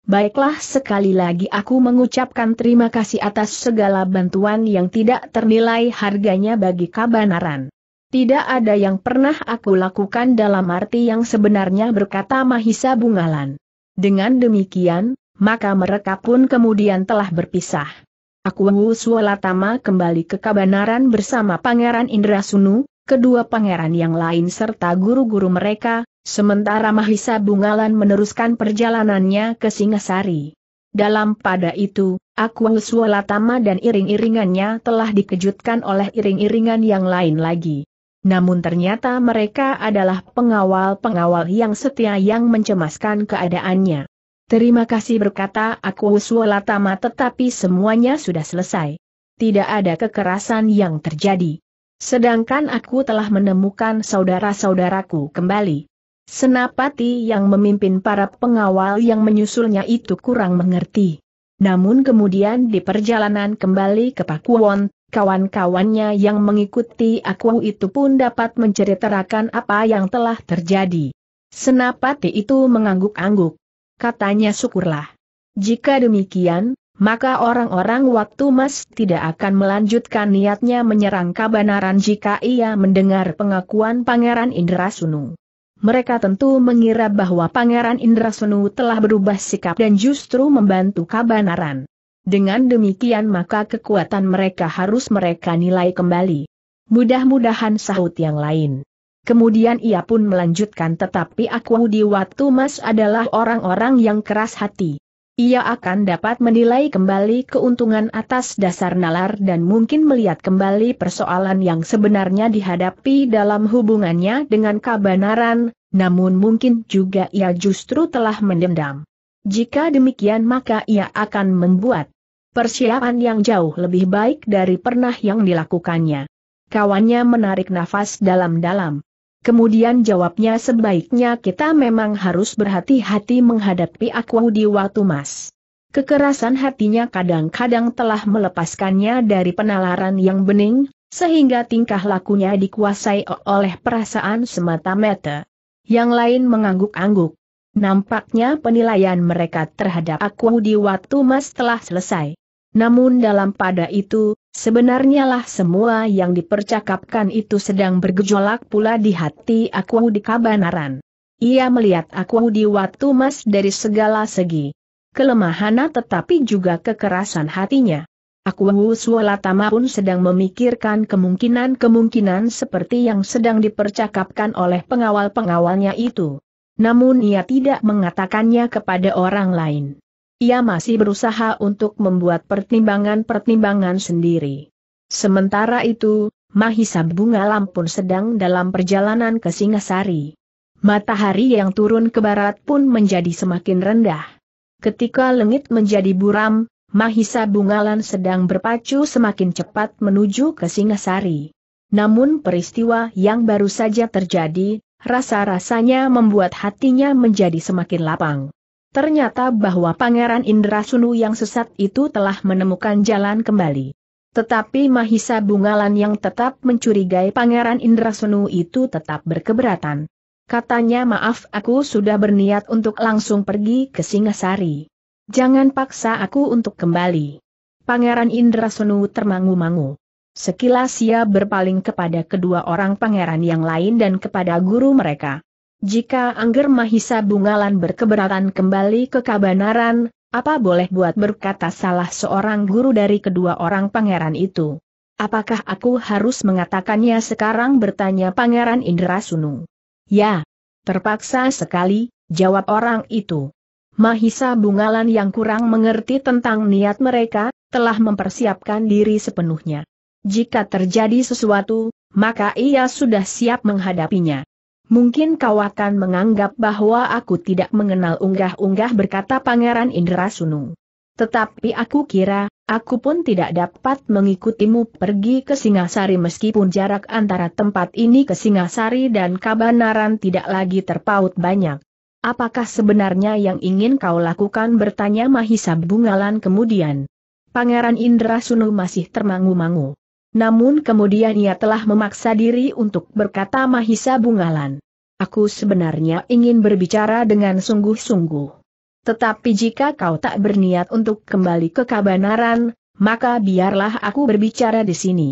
Baiklah sekali lagi aku mengucapkan terima kasih atas segala bantuan yang tidak ternilai harganya bagi kabanaran. Tidak ada yang pernah aku lakukan dalam arti yang sebenarnya berkata Mahisa Bungalan. Dengan demikian, maka mereka pun kemudian telah berpisah. Aku Sualatama kembali ke Kabanaran bersama Pangeran Indra Sunu, kedua pangeran yang lain serta guru-guru mereka, sementara Mahisa Bungalan meneruskan perjalanannya ke Singasari. Dalam pada itu, aku Sualatama dan iring-iringannya telah dikejutkan oleh iring-iringan yang lain lagi. Namun ternyata mereka adalah pengawal-pengawal yang setia yang mencemaskan keadaannya. Terima kasih berkata aku Uswalatama tetapi semuanya sudah selesai. Tidak ada kekerasan yang terjadi. Sedangkan aku telah menemukan saudara-saudaraku kembali. Senapati yang memimpin para pengawal yang menyusulnya itu kurang mengerti. Namun kemudian di perjalanan kembali ke Pakuwon, kawan-kawannya yang mengikuti aku itu pun dapat menceritakan apa yang telah terjadi. Senapati itu mengangguk-angguk katanya syukurlah. Jika demikian, maka orang-orang waktu mas tidak akan melanjutkan niatnya menyerang Kabanaran jika ia mendengar pengakuan Pangeran Indrasunu. Mereka tentu mengira bahwa Pangeran Indrasunu telah berubah sikap dan justru membantu Kabanaran. Dengan demikian maka kekuatan mereka harus mereka nilai kembali. Mudah-mudahan sahut yang lain. Kemudian ia pun melanjutkan tetapi aku di waktu mas adalah orang-orang yang keras hati. Ia akan dapat menilai kembali keuntungan atas dasar nalar dan mungkin melihat kembali persoalan yang sebenarnya dihadapi dalam hubungannya dengan kebenaran, namun mungkin juga ia justru telah mendendam. Jika demikian maka ia akan membuat persiapan yang jauh lebih baik dari pernah yang dilakukannya. Kawannya menarik nafas dalam-dalam. Kemudian jawabnya sebaiknya kita memang harus berhati-hati menghadapi di waktu mas. Kekerasan hatinya kadang-kadang telah melepaskannya dari penalaran yang bening, sehingga tingkah lakunya dikuasai oleh perasaan semata-mata. Yang lain mengangguk-angguk. Nampaknya penilaian mereka terhadap di waktu mas telah selesai. Namun dalam pada itu, Sebenarnya lah semua yang dipercakapkan itu sedang bergejolak pula di hati aku di kabanaran. Ia melihat aku di Watu Mas dari segala segi. kelemahan tetapi juga kekerasan hatinya. Aku Suwalatama pun sedang memikirkan kemungkinan-kemungkinan seperti yang sedang dipercakapkan oleh pengawal-pengawalnya itu. Namun ia tidak mengatakannya kepada orang lain. Ia masih berusaha untuk membuat pertimbangan-pertimbangan sendiri. Sementara itu, Mahisa Bunga Lampun sedang dalam perjalanan ke Singasari. Matahari yang turun ke barat pun menjadi semakin rendah. Ketika lengit menjadi buram, Mahisa Bungalan sedang berpacu semakin cepat menuju ke Singasari. Namun peristiwa yang baru saja terjadi, rasa-rasanya membuat hatinya menjadi semakin lapang. Ternyata bahwa Pangeran Indra Sunu yang sesat itu telah menemukan jalan kembali. Tetapi Mahisa Bungalan yang tetap mencurigai Pangeran Indra Sunu itu tetap berkeberatan. Katanya maaf aku sudah berniat untuk langsung pergi ke Singasari. Jangan paksa aku untuk kembali. Pangeran Indra Sunu termangu-mangu. Sekilas ia berpaling kepada kedua orang pangeran yang lain dan kepada guru mereka. Jika Angger Mahisa Bungalan berkeberatan kembali ke Kabanaran, apa boleh buat berkata salah seorang guru dari kedua orang pangeran itu? Apakah aku harus mengatakannya sekarang bertanya Pangeran Indra Indrasunu? Ya, terpaksa sekali, jawab orang itu. Mahisa Bungalan yang kurang mengerti tentang niat mereka, telah mempersiapkan diri sepenuhnya. Jika terjadi sesuatu, maka ia sudah siap menghadapinya. Mungkin kau akan menganggap bahwa aku tidak mengenal unggah-unggah berkata Pangeran Indra Sunung. Tetapi aku kira, aku pun tidak dapat mengikutimu pergi ke Singasari meskipun jarak antara tempat ini ke Singasari dan Kabanaran tidak lagi terpaut banyak. Apakah sebenarnya yang ingin kau lakukan bertanya Mahisa Bungalan kemudian. Pangeran Indra Sunu masih termangu-mangu namun kemudian ia telah memaksa diri untuk berkata Mahisa Bungalan. Aku sebenarnya ingin berbicara dengan sungguh-sungguh. Tetapi jika kau tak berniat untuk kembali ke kabanaran, maka biarlah aku berbicara di sini.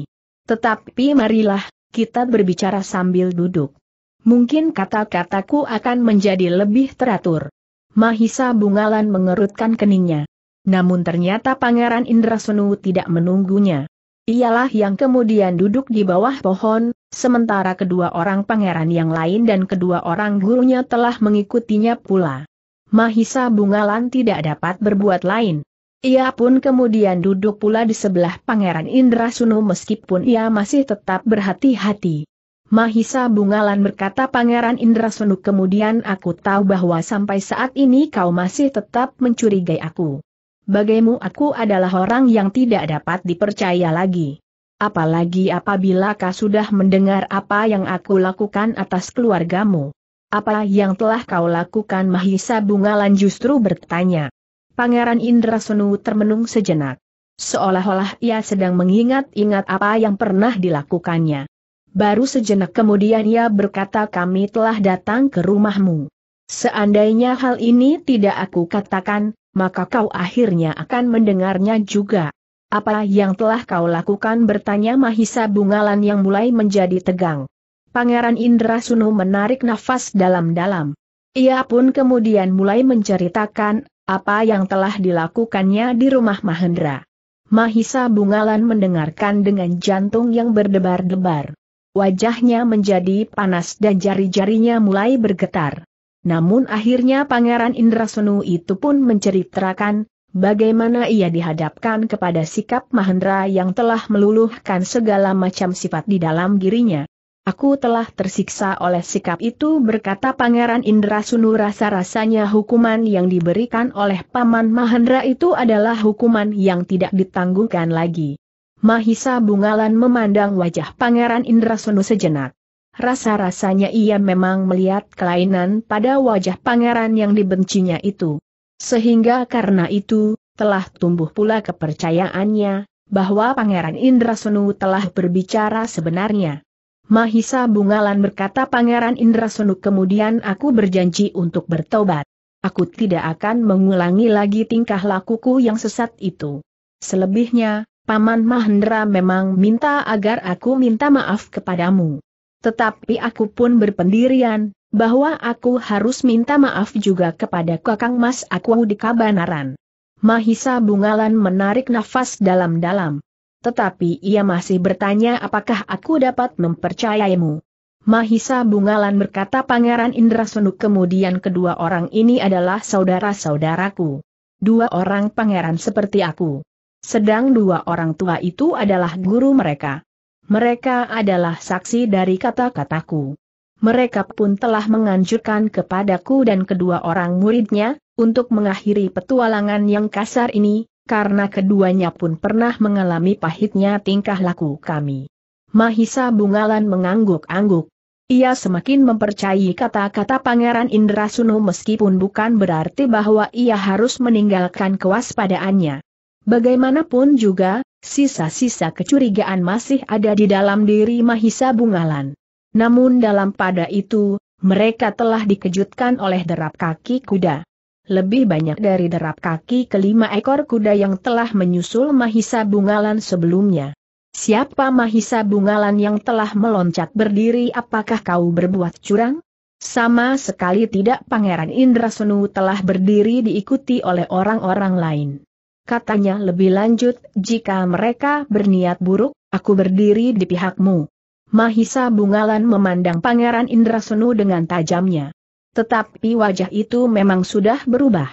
Tetapi marilah, kita berbicara sambil duduk. Mungkin kata-kataku akan menjadi lebih teratur. Mahisa Bungalan mengerutkan keningnya. Namun ternyata Pangeran Indrasenu tidak menunggunya. Ialah yang kemudian duduk di bawah pohon, sementara kedua orang pangeran yang lain dan kedua orang gurunya telah mengikutinya pula. Mahisa Bungalan tidak dapat berbuat lain. Ia pun kemudian duduk pula di sebelah Pangeran Indra Sunu meskipun ia masih tetap berhati-hati. Mahisa Bungalan berkata Pangeran Indra Sunu kemudian aku tahu bahwa sampai saat ini kau masih tetap mencurigai aku. Bagaimu aku adalah orang yang tidak dapat dipercaya lagi. Apalagi apabila kau sudah mendengar apa yang aku lakukan atas keluargamu. Apa yang telah kau lakukan Mahisa Bungalan justru bertanya. Pangeran Indra Senu termenung sejenak. Seolah-olah ia sedang mengingat-ingat apa yang pernah dilakukannya. Baru sejenak kemudian ia berkata kami telah datang ke rumahmu. Seandainya hal ini tidak aku katakan, maka kau akhirnya akan mendengarnya juga. Apa yang telah kau lakukan bertanya Mahisa Bungalan yang mulai menjadi tegang. Pangeran Indra Sunu menarik nafas dalam-dalam. Ia pun kemudian mulai menceritakan apa yang telah dilakukannya di rumah Mahendra. Mahisa Bungalan mendengarkan dengan jantung yang berdebar-debar. Wajahnya menjadi panas dan jari-jarinya mulai bergetar. Namun akhirnya Pangeran Indrasenu itu pun menceritakan, bagaimana ia dihadapkan kepada sikap Mahendra yang telah meluluhkan segala macam sifat di dalam dirinya. Aku telah tersiksa oleh sikap itu berkata Pangeran Indrasunu rasa-rasanya hukuman yang diberikan oleh Paman Mahendra itu adalah hukuman yang tidak ditangguhkan lagi. Mahisa Bungalan memandang wajah Pangeran Indrasunu sejenak. Rasa-rasanya ia memang melihat kelainan pada wajah pangeran yang dibencinya itu. Sehingga karena itu, telah tumbuh pula kepercayaannya, bahwa Pangeran Indra Sunu telah berbicara sebenarnya. Mahisa Bungalan berkata Pangeran Indra Sunu kemudian aku berjanji untuk bertobat. Aku tidak akan mengulangi lagi tingkah lakuku yang sesat itu. Selebihnya, Paman Mahendra memang minta agar aku minta maaf kepadamu. Tetapi aku pun berpendirian, bahwa aku harus minta maaf juga kepada kakang mas aku di Kabanaran. Mahisa Bungalan menarik nafas dalam-dalam. Tetapi ia masih bertanya apakah aku dapat mempercayaimu. Mahisa Bungalan berkata Pangeran Indra Senuk kemudian kedua orang ini adalah saudara-saudaraku. Dua orang pangeran seperti aku. Sedang dua orang tua itu adalah guru mereka. Mereka adalah saksi dari kata-kataku. Mereka pun telah menganjurkan kepadaku dan kedua orang muridnya, untuk mengakhiri petualangan yang kasar ini, karena keduanya pun pernah mengalami pahitnya tingkah laku kami. Mahisa Bungalan mengangguk-angguk. Ia semakin mempercayai kata-kata Pangeran Indrasunu meskipun bukan berarti bahwa ia harus meninggalkan kewaspadaannya. Bagaimanapun juga, sisa-sisa kecurigaan masih ada di dalam diri Mahisa Bungalan. Namun dalam pada itu, mereka telah dikejutkan oleh derap kaki kuda. Lebih banyak dari derap kaki kelima ekor kuda yang telah menyusul Mahisa Bungalan sebelumnya. Siapa Mahisa Bungalan yang telah meloncat berdiri apakah kau berbuat curang? Sama sekali tidak Pangeran Indra telah berdiri diikuti oleh orang-orang lain katanya lebih lanjut, jika mereka berniat buruk, aku berdiri di pihakmu. Mahisa Bungalan memandang Pangeran Indrasenu dengan tajamnya. Tetapi wajah itu memang sudah berubah.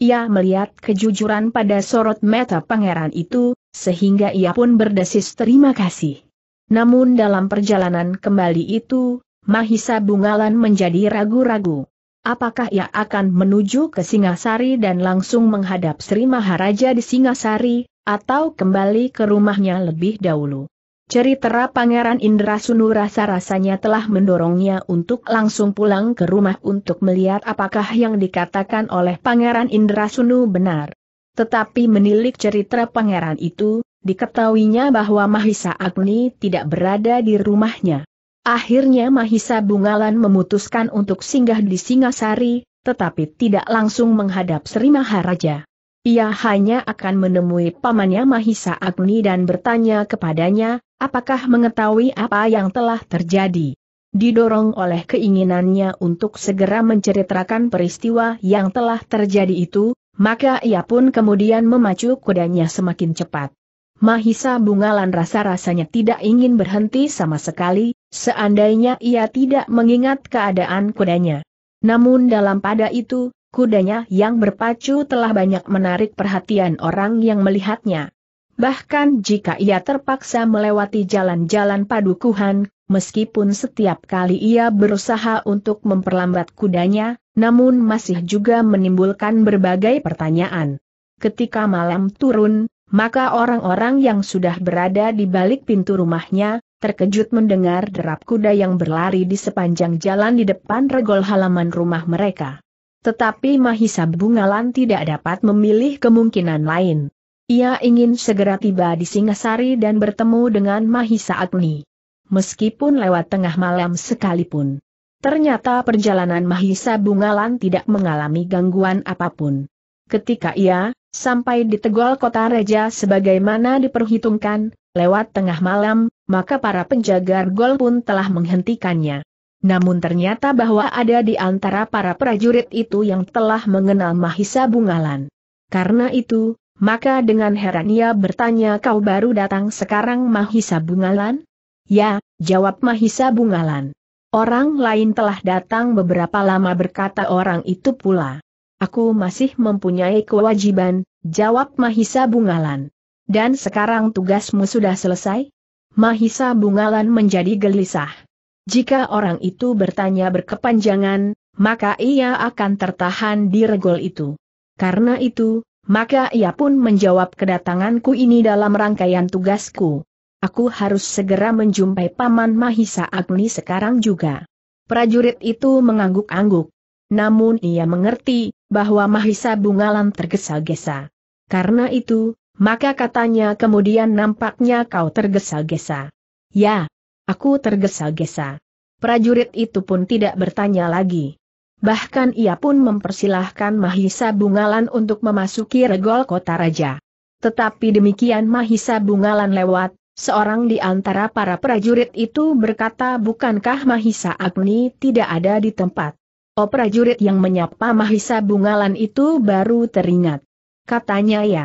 Ia melihat kejujuran pada sorot mata pangeran itu, sehingga ia pun berdesis terima kasih. Namun dalam perjalanan kembali itu, Mahisa Bungalan menjadi ragu-ragu. Apakah ia akan menuju ke Singasari dan langsung menghadap Sri Maharaja di Singasari, atau kembali ke rumahnya lebih dahulu? Cerita Pangeran Indra Sunu rasa-rasanya telah mendorongnya untuk langsung pulang ke rumah untuk melihat apakah yang dikatakan oleh Pangeran Indra Sunu benar. Tetapi menilik cerita pangeran itu, diketahuinya bahwa Mahisa Agni tidak berada di rumahnya. Akhirnya Mahisa Bungalan memutuskan untuk singgah di Singasari, tetapi tidak langsung menghadap Sri Maharaja. Ia hanya akan menemui pamannya Mahisa Agni dan bertanya kepadanya, apakah mengetahui apa yang telah terjadi. Didorong oleh keinginannya untuk segera menceritakan peristiwa yang telah terjadi itu, maka ia pun kemudian memacu kudanya semakin cepat. Mahisa Bungalan rasa-rasanya tidak ingin berhenti sama sekali, seandainya ia tidak mengingat keadaan kudanya. Namun dalam pada itu, kudanya yang berpacu telah banyak menarik perhatian orang yang melihatnya. Bahkan jika ia terpaksa melewati jalan-jalan padukuhan, meskipun setiap kali ia berusaha untuk memperlambat kudanya, namun masih juga menimbulkan berbagai pertanyaan. Ketika malam turun, maka orang-orang yang sudah berada di balik pintu rumahnya, terkejut mendengar derap kuda yang berlari di sepanjang jalan di depan regol halaman rumah mereka. Tetapi Mahisa Bungalan tidak dapat memilih kemungkinan lain. Ia ingin segera tiba di Singasari dan bertemu dengan Mahisa Agni. Meskipun lewat tengah malam sekalipun. Ternyata perjalanan Mahisa Bungalan tidak mengalami gangguan apapun. Ketika ia, Sampai di Tegol Kota Reja sebagaimana diperhitungkan, lewat tengah malam, maka para penjaga gol pun telah menghentikannya. Namun ternyata bahwa ada di antara para prajurit itu yang telah mengenal Mahisa Bungalan. Karena itu, maka dengan heran ia bertanya kau baru datang sekarang Mahisa Bungalan? Ya, jawab Mahisa Bungalan. Orang lain telah datang beberapa lama berkata orang itu pula. Aku masih mempunyai kewajiban, jawab Mahisa Bungalan. Dan sekarang tugasmu sudah selesai? Mahisa Bungalan menjadi gelisah. Jika orang itu bertanya berkepanjangan, maka ia akan tertahan di regol itu. Karena itu, maka ia pun menjawab kedatanganku ini dalam rangkaian tugasku. Aku harus segera menjumpai Paman Mahisa Agni sekarang juga. Prajurit itu mengangguk-angguk. Namun ia mengerti, bahwa Mahisa Bungalan tergesa-gesa. Karena itu, maka katanya kemudian nampaknya kau tergesa-gesa. Ya, aku tergesa-gesa. Prajurit itu pun tidak bertanya lagi. Bahkan ia pun mempersilahkan Mahisa Bungalan untuk memasuki regol kota raja. Tetapi demikian Mahisa Bungalan lewat, seorang di antara para prajurit itu berkata bukankah Mahisa Agni tidak ada di tempat. Prajurit yang menyapa Mahisa Bungalan itu baru teringat. Katanya ya,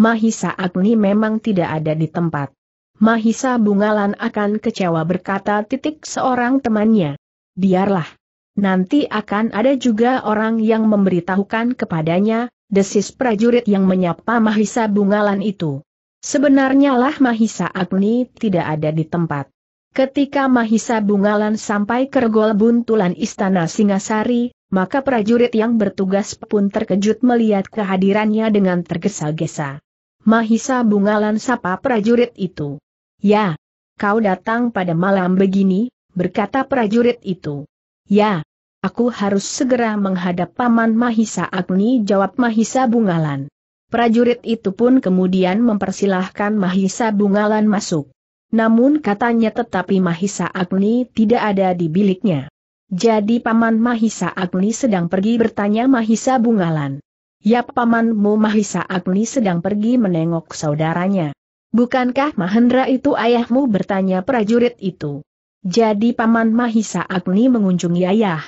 Mahisa Agni memang tidak ada di tempat. Mahisa Bungalan akan kecewa berkata titik seorang temannya. Biarlah. Nanti akan ada juga orang yang memberitahukan kepadanya, desis prajurit yang menyapa Mahisa Bungalan itu. Sebenarnya lah Mahisa Agni tidak ada di tempat. Ketika Mahisa Bungalan sampai ke regol buntulan istana Singasari, maka prajurit yang bertugas pun terkejut melihat kehadirannya dengan tergesa-gesa. Mahisa Bungalan sapa prajurit itu. Ya, kau datang pada malam begini, berkata prajurit itu. Ya, aku harus segera menghadap Paman Mahisa Agni jawab Mahisa Bungalan. Prajurit itu pun kemudian mempersilahkan Mahisa Bungalan masuk. Namun katanya tetapi Mahisa Agni tidak ada di biliknya. Jadi paman Mahisa Agni sedang pergi bertanya Mahisa Bungalan. Ya pamanmu Mahisa Agni sedang pergi menengok saudaranya. Bukankah Mahendra itu ayahmu bertanya prajurit itu. Jadi paman Mahisa Agni mengunjungi ayah.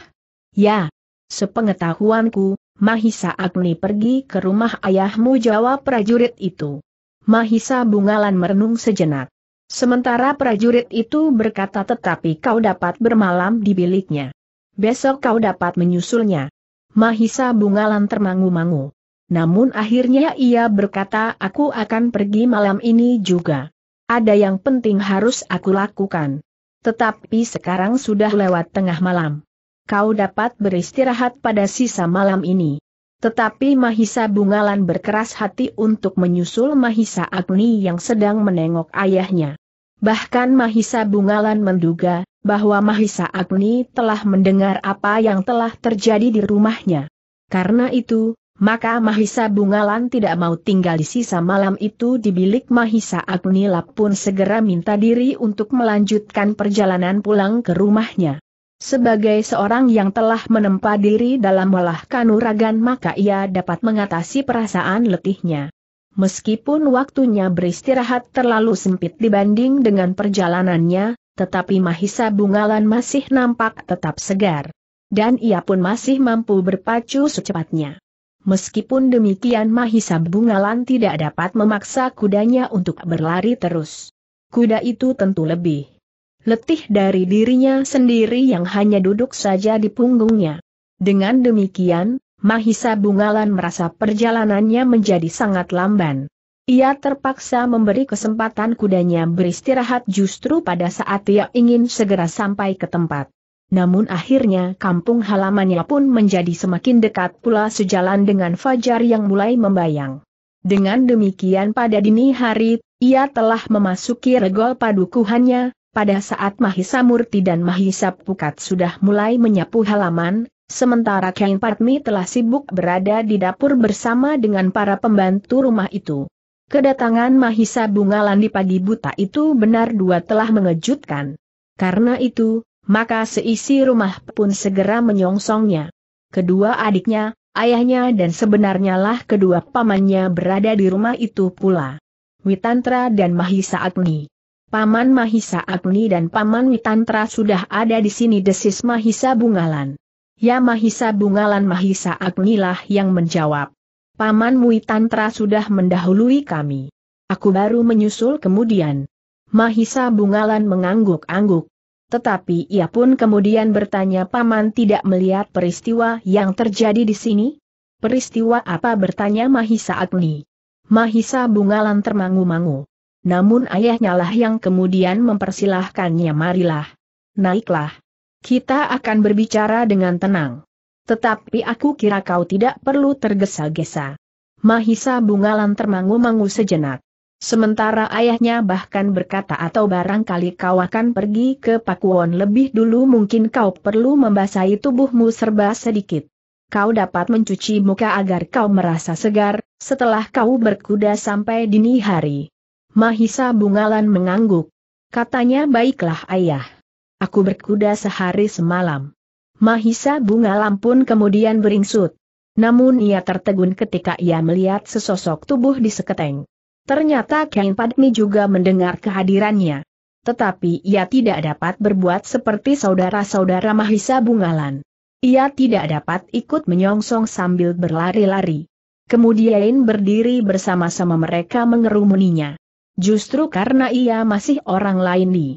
Ya, sepengetahuanku, Mahisa Agni pergi ke rumah ayahmu jawab prajurit itu. Mahisa Bungalan merenung sejenak. Sementara prajurit itu berkata tetapi kau dapat bermalam di biliknya. Besok kau dapat menyusulnya. Mahisa Bungalan termangu-mangu. Namun akhirnya ia berkata aku akan pergi malam ini juga. Ada yang penting harus aku lakukan. Tetapi sekarang sudah lewat tengah malam. Kau dapat beristirahat pada sisa malam ini. Tetapi Mahisa Bungalan berkeras hati untuk menyusul Mahisa Agni yang sedang menengok ayahnya. Bahkan Mahisa Bungalan menduga, bahwa Mahisa Agni telah mendengar apa yang telah terjadi di rumahnya. Karena itu, maka Mahisa Bungalan tidak mau tinggal di sisa malam itu di bilik Mahisa Agni, pun segera minta diri untuk melanjutkan perjalanan pulang ke rumahnya. Sebagai seorang yang telah menempa diri dalam melahkan kanuragan maka ia dapat mengatasi perasaan letihnya. Meskipun waktunya beristirahat terlalu sempit dibanding dengan perjalanannya, tetapi Mahisa Bungalan masih nampak tetap segar. Dan ia pun masih mampu berpacu secepatnya. Meskipun demikian Mahisa Bungalan tidak dapat memaksa kudanya untuk berlari terus. Kuda itu tentu lebih letih dari dirinya sendiri yang hanya duduk saja di punggungnya. Dengan demikian, Mahisa Bungalan merasa perjalanannya menjadi sangat lamban. Ia terpaksa memberi kesempatan kudanya beristirahat justru pada saat ia ingin segera sampai ke tempat. Namun akhirnya kampung halamannya pun menjadi semakin dekat pula sejalan dengan fajar yang mulai membayang. Dengan demikian pada dini hari, ia telah memasuki regol padukuhannya, pada saat Mahisa Murti dan Mahisa Pukat sudah mulai menyapu halaman, Sementara Kang Patmi telah sibuk berada di dapur bersama dengan para pembantu rumah itu. Kedatangan Mahisa Bungalan di pagi buta itu benar dua telah mengejutkan. Karena itu, maka seisi rumah pun segera menyongsongnya. Kedua adiknya, ayahnya dan sebenarnya lah kedua pamannya berada di rumah itu pula. Witantra dan Mahisa Agni. Paman Mahisa Agni dan Paman Witantra sudah ada di sini desis Mahisa Bungalan. Ya Mahisa Bungalan Mahisa Agnilah yang menjawab. Paman Muitantra sudah mendahului kami. Aku baru menyusul kemudian. Mahisa Bungalan mengangguk-angguk. Tetapi ia pun kemudian bertanya Paman tidak melihat peristiwa yang terjadi di sini? Peristiwa apa bertanya Mahisa Agni. Mahisa Bungalan termangu-mangu. Namun ayahnya lah yang kemudian mempersilahkannya marilah. Naiklah. Kita akan berbicara dengan tenang. Tetapi aku kira kau tidak perlu tergesa-gesa. Mahisa Bungalan termangu-mangu sejenak. Sementara ayahnya bahkan berkata atau barangkali kau akan pergi ke Pakuwon lebih dulu mungkin kau perlu membasahi tubuhmu serba sedikit. Kau dapat mencuci muka agar kau merasa segar, setelah kau berkuda sampai dini hari. Mahisa Bungalan mengangguk. Katanya baiklah ayah. Aku berkuda sehari semalam. Mahisa bunga lampun kemudian beringsut. Namun ia tertegun ketika ia melihat sesosok tubuh di seketeng. Ternyata Kain Padmi juga mendengar kehadirannya. Tetapi ia tidak dapat berbuat seperti saudara-saudara Mahisa Bungalan. Ia tidak dapat ikut menyongsong sambil berlari-lari. Kemudian berdiri bersama-sama mereka mengerumuninya. Justru karena ia masih orang lain di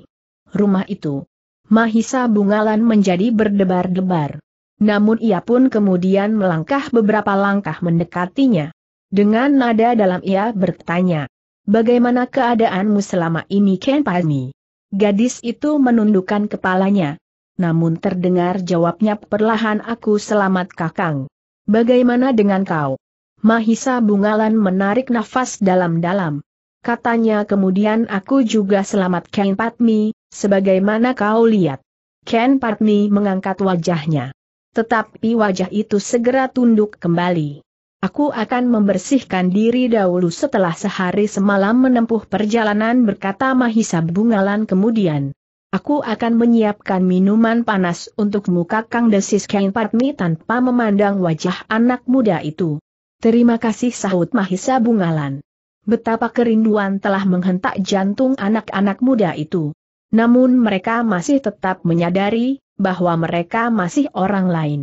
rumah itu, Mahisa Bungalan menjadi berdebar-debar. Namun ia pun kemudian melangkah beberapa langkah mendekatinya. Dengan nada dalam ia bertanya, Bagaimana keadaanmu selama ini Ken Palmi? Gadis itu menundukkan kepalanya. Namun terdengar jawabnya perlahan aku selamat kakang. Bagaimana dengan kau? Mahisa Bungalan menarik nafas dalam-dalam. Katanya kemudian aku juga selamat Ken Patmi, Sebagaimana kau lihat. Ken Partney mengangkat wajahnya. Tetapi wajah itu segera tunduk kembali. Aku akan membersihkan diri dahulu setelah sehari semalam menempuh perjalanan berkata Mahisa Bungalan kemudian. Aku akan menyiapkan minuman panas untukmu kakang desis Ken Partney tanpa memandang wajah anak muda itu. Terima kasih sahut Mahisa Bungalan. Betapa kerinduan telah menghentak jantung anak-anak muda itu namun mereka masih tetap menyadari bahwa mereka masih orang lain.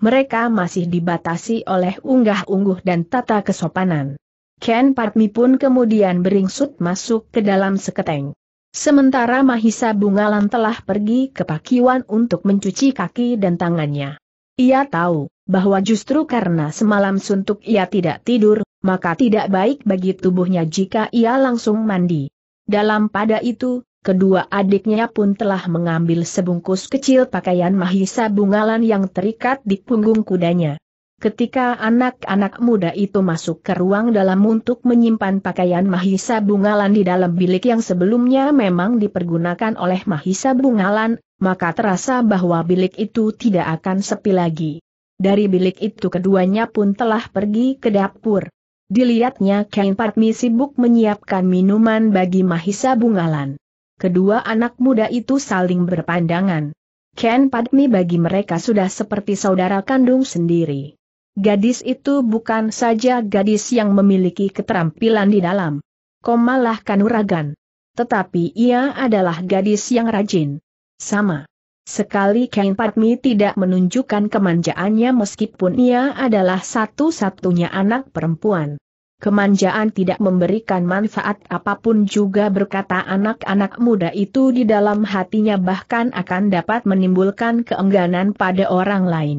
Mereka masih dibatasi oleh unggah-ungguh dan tata kesopanan. Ken Patmi pun kemudian beringsut masuk ke dalam seketeng. Sementara Mahisa Bungalan telah pergi ke pakiwan untuk mencuci kaki dan tangannya. Ia tahu bahwa justru karena semalam suntuk ia tidak tidur, maka tidak baik bagi tubuhnya jika ia langsung mandi. Dalam pada itu, Kedua adiknya pun telah mengambil sebungkus kecil pakaian mahisa bungalan yang terikat di punggung kudanya. Ketika anak-anak muda itu masuk ke ruang dalam untuk menyimpan pakaian mahisa bungalan di dalam bilik yang sebelumnya memang dipergunakan oleh mahisa bungalan, maka terasa bahwa bilik itu tidak akan sepi lagi. Dari bilik itu keduanya pun telah pergi ke dapur. Dilihatnya Ken Patmi sibuk menyiapkan minuman bagi mahisa bungalan kedua anak muda itu saling berpandangan. Ken Padmi bagi mereka sudah seperti saudara kandung sendiri. Gadis itu bukan saja gadis yang memiliki keterampilan di dalam komalah kanuragan. Tetapi ia adalah gadis yang rajin. Sama. Sekali Ken Padmi tidak menunjukkan kemanjaannya meskipun ia adalah satu-satunya anak perempuan. Kemanjaan tidak memberikan manfaat apapun juga berkata anak-anak muda itu di dalam hatinya bahkan akan dapat menimbulkan keengganan pada orang lain.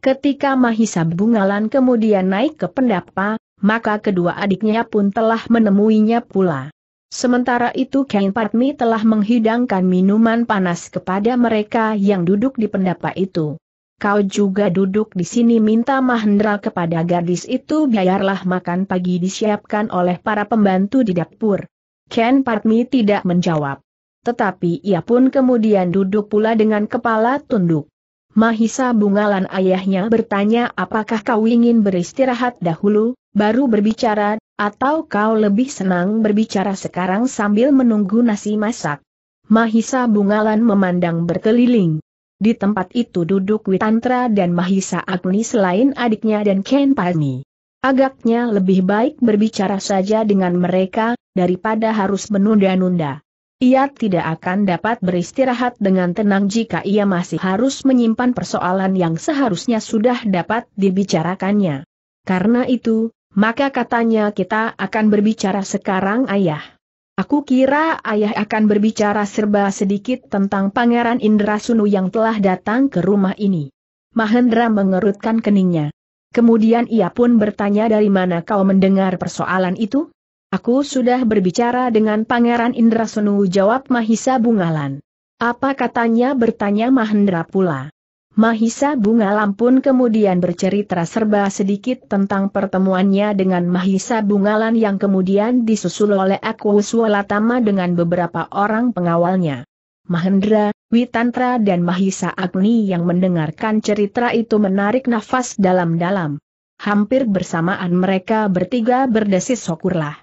Ketika Mahisa Bungalan kemudian naik ke pendapa, maka kedua adiknya pun telah menemuinya pula. Sementara itu Kain Patmi telah menghidangkan minuman panas kepada mereka yang duduk di pendapa itu kau juga duduk di sini minta Mahendra kepada gadis itu biarlah makan pagi disiapkan oleh para pembantu di dapur. Ken Patmi tidak menjawab. Tetapi ia pun kemudian duduk pula dengan kepala tunduk. Mahisa Bungalan ayahnya bertanya apakah kau ingin beristirahat dahulu, baru berbicara, atau kau lebih senang berbicara sekarang sambil menunggu nasi masak. Mahisa Bungalan memandang berkeliling. Di tempat itu duduk Witantra dan Mahisa Agni selain adiknya dan Ken Pani. Agaknya lebih baik berbicara saja dengan mereka, daripada harus menunda-nunda. Ia tidak akan dapat beristirahat dengan tenang jika ia masih harus menyimpan persoalan yang seharusnya sudah dapat dibicarakannya. Karena itu, maka katanya kita akan berbicara sekarang ayah. Aku kira ayah akan berbicara serba sedikit tentang Pangeran Indra Sunu yang telah datang ke rumah ini. Mahendra mengerutkan keningnya. Kemudian ia pun bertanya dari mana kau mendengar persoalan itu? Aku sudah berbicara dengan Pangeran Indra Sunu jawab Mahisa Bungalan. Apa katanya bertanya Mahendra pula. Mahisa Bunga Lampun kemudian bercerita serba sedikit tentang pertemuannya dengan Mahisa Bungalan yang kemudian disusul oleh Akwuswalatama dengan beberapa orang pengawalnya. Mahendra, Witantra dan Mahisa Agni yang mendengarkan cerita itu menarik nafas dalam-dalam. Hampir bersamaan mereka bertiga berdesis sokurlah.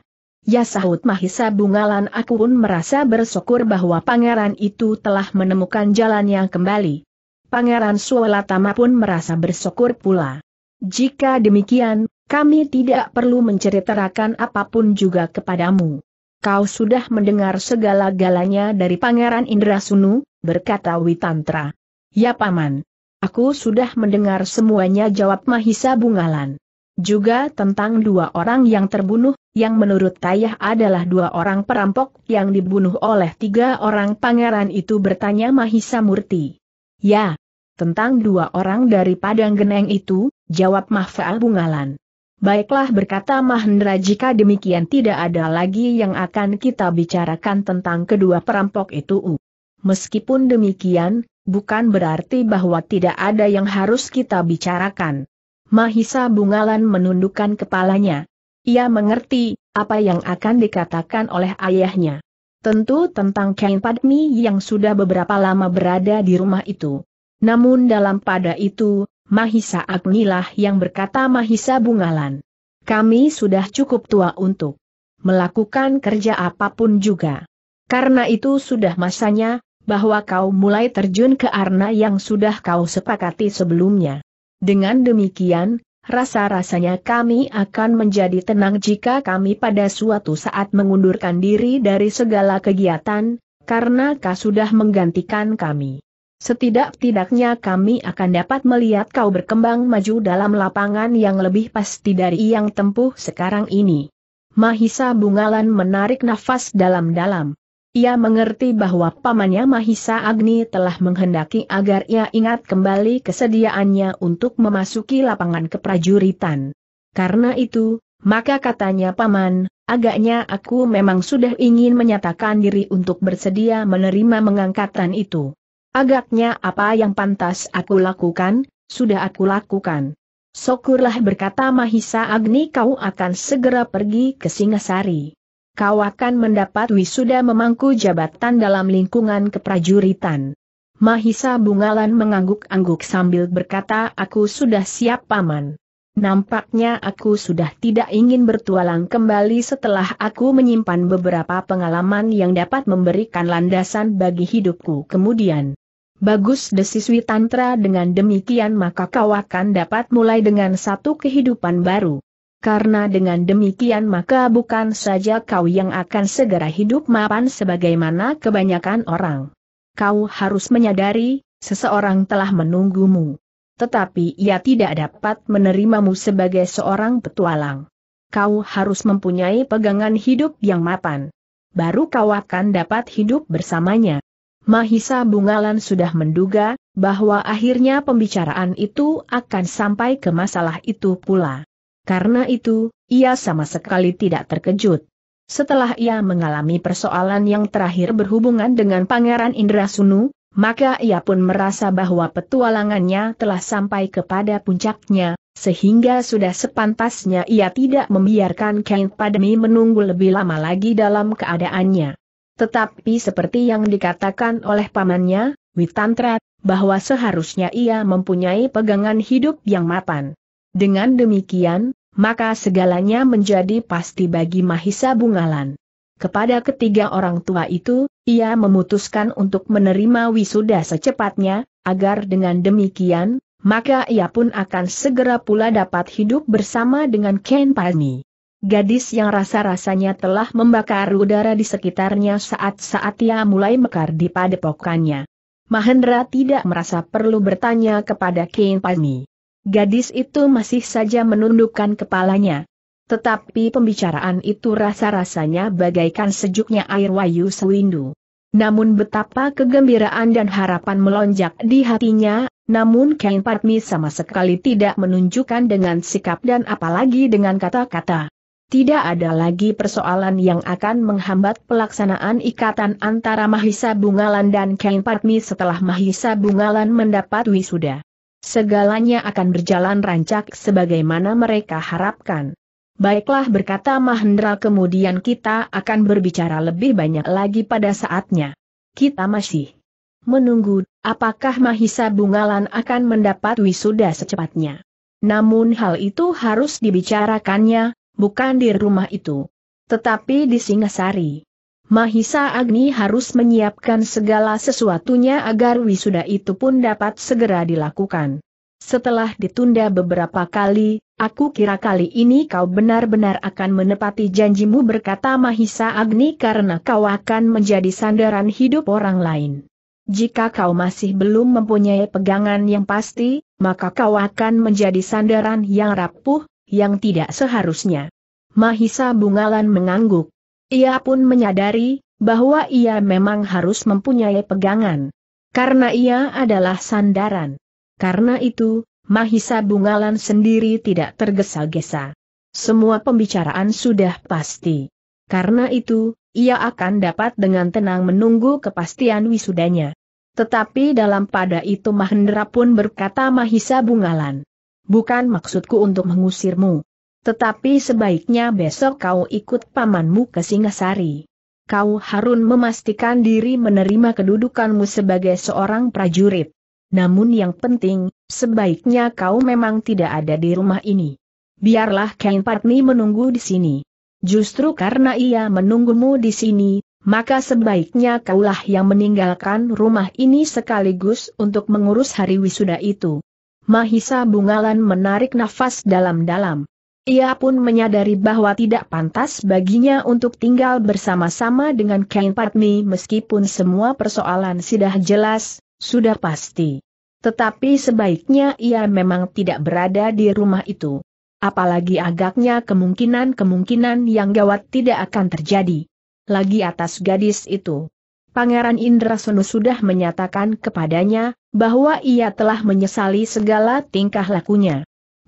Ya sahut Mahisa Bungalan aku pun merasa bersyukur bahwa pangeran itu telah menemukan jalannya kembali. Pangeran Suwelatama pun merasa bersyukur pula. Jika demikian, kami tidak perlu menceritakan apapun juga kepadamu. Kau sudah mendengar segala-galanya dari Pangeran Indrasunu, berkata Witantra. Ya Paman. Aku sudah mendengar semuanya jawab Mahisa Bungalan. Juga tentang dua orang yang terbunuh, yang menurut Tayah adalah dua orang perampok yang dibunuh oleh tiga orang pangeran itu bertanya Mahisa Murti. Ya, tentang dua orang dari Padang Geneng itu, jawab Mahfaal Bungalan. Baiklah berkata Mahendra jika demikian tidak ada lagi yang akan kita bicarakan tentang kedua perampok itu. Meskipun demikian, bukan berarti bahwa tidak ada yang harus kita bicarakan. Mahisa Bungalan menundukkan kepalanya. Ia mengerti, apa yang akan dikatakan oleh ayahnya. Tentu tentang Kain Padmi yang sudah beberapa lama berada di rumah itu. Namun dalam pada itu, Mahisa Agnilah yang berkata Mahisa Bungalan. Kami sudah cukup tua untuk melakukan kerja apapun juga. Karena itu sudah masanya, bahwa kau mulai terjun ke arna yang sudah kau sepakati sebelumnya. Dengan demikian, Rasa-rasanya kami akan menjadi tenang jika kami pada suatu saat mengundurkan diri dari segala kegiatan, karena kau sudah menggantikan kami. Setidak-tidaknya kami akan dapat melihat kau berkembang maju dalam lapangan yang lebih pasti dari yang tempuh sekarang ini. Mahisa Bungalan menarik nafas dalam-dalam. Ia mengerti bahwa pamannya Mahisa Agni telah menghendaki agar ia ingat kembali kesediaannya untuk memasuki lapangan keprajuritan. Karena itu, maka katanya paman, agaknya aku memang sudah ingin menyatakan diri untuk bersedia menerima mengangkatan itu. Agaknya apa yang pantas aku lakukan, sudah aku lakukan. Syukurlah berkata Mahisa Agni kau akan segera pergi ke Singasari kau akan mendapat wisuda memangku jabatan dalam lingkungan keprajuritan. Mahisa Bungalan mengangguk-angguk sambil berkata aku sudah siap paman. Nampaknya aku sudah tidak ingin bertualang kembali setelah aku menyimpan beberapa pengalaman yang dapat memberikan landasan bagi hidupku kemudian. Bagus desiswi tantra dengan demikian maka kau akan dapat mulai dengan satu kehidupan baru karena dengan demikian maka bukan saja kau yang akan segera hidup mapan sebagaimana kebanyakan orang. Kau harus menyadari, seseorang telah menunggumu. Tetapi ia tidak dapat menerimamu sebagai seorang petualang. Kau harus mempunyai pegangan hidup yang mapan. Baru kau akan dapat hidup bersamanya. Mahisa Bungalan sudah menduga, bahwa akhirnya pembicaraan itu akan sampai ke masalah itu pula. Karena itu, ia sama sekali tidak terkejut. Setelah ia mengalami persoalan yang terakhir berhubungan dengan Pangeran Indra Sunu, maka ia pun merasa bahwa petualangannya telah sampai kepada puncaknya, sehingga sudah sepantasnya ia tidak membiarkan Kain Padmi menunggu lebih lama lagi dalam keadaannya. Tetapi seperti yang dikatakan oleh pamannya, Witantrat, bahwa seharusnya ia mempunyai pegangan hidup yang mapan. Dengan demikian, maka segalanya menjadi pasti bagi Mahisa Bungalan. Kepada ketiga orang tua itu, ia memutuskan untuk menerima wisuda secepatnya, agar dengan demikian, maka ia pun akan segera pula dapat hidup bersama dengan Ken Palmi. Gadis yang rasa-rasanya telah membakar udara di sekitarnya saat-saat ia mulai mekar di padepokannya. Mahendra tidak merasa perlu bertanya kepada Ken Palmi. Gadis itu masih saja menundukkan kepalanya. Tetapi pembicaraan itu rasa-rasanya bagaikan sejuknya air wayu sewindu. Namun betapa kegembiraan dan harapan melonjak di hatinya, namun Kain Patmi sama sekali tidak menunjukkan dengan sikap dan apalagi dengan kata-kata. Tidak ada lagi persoalan yang akan menghambat pelaksanaan ikatan antara Mahisa Bungalan dan Kain Patmi setelah Mahisa Bungalan mendapat wisuda. Segalanya akan berjalan rancak sebagaimana mereka harapkan. Baiklah berkata Mahendra kemudian kita akan berbicara lebih banyak lagi pada saatnya. Kita masih menunggu, apakah Mahisa Bungalan akan mendapat wisuda secepatnya. Namun hal itu harus dibicarakannya, bukan di rumah itu. Tetapi di Singasari. Mahisa Agni harus menyiapkan segala sesuatunya agar wisuda itu pun dapat segera dilakukan. Setelah ditunda beberapa kali, aku kira kali ini kau benar-benar akan menepati janjimu berkata Mahisa Agni karena kau akan menjadi sandaran hidup orang lain. Jika kau masih belum mempunyai pegangan yang pasti, maka kau akan menjadi sandaran yang rapuh, yang tidak seharusnya. Mahisa Bungalan mengangguk. Ia pun menyadari bahwa ia memang harus mempunyai pegangan. Karena ia adalah sandaran. Karena itu, Mahisa Bungalan sendiri tidak tergesa-gesa. Semua pembicaraan sudah pasti. Karena itu, ia akan dapat dengan tenang menunggu kepastian wisudanya. Tetapi dalam pada itu Mahendra pun berkata Mahisa Bungalan. Bukan maksudku untuk mengusirmu. Tetapi sebaiknya besok kau ikut pamanmu ke Singasari. Kau harun memastikan diri menerima kedudukanmu sebagai seorang prajurit. Namun yang penting, sebaiknya kau memang tidak ada di rumah ini. Biarlah Kain Patni menunggu di sini. Justru karena ia menunggumu di sini, maka sebaiknya kaulah yang meninggalkan rumah ini sekaligus untuk mengurus hari wisuda itu. Mahisa Bungalan menarik nafas dalam-dalam. Ia pun menyadari bahwa tidak pantas baginya untuk tinggal bersama-sama dengan Kain Patmi meskipun semua persoalan sudah jelas, sudah pasti. Tetapi sebaiknya ia memang tidak berada di rumah itu. Apalagi agaknya kemungkinan-kemungkinan yang gawat tidak akan terjadi. Lagi atas gadis itu. Pangeran Indrasunu sudah menyatakan kepadanya, bahwa ia telah menyesali segala tingkah lakunya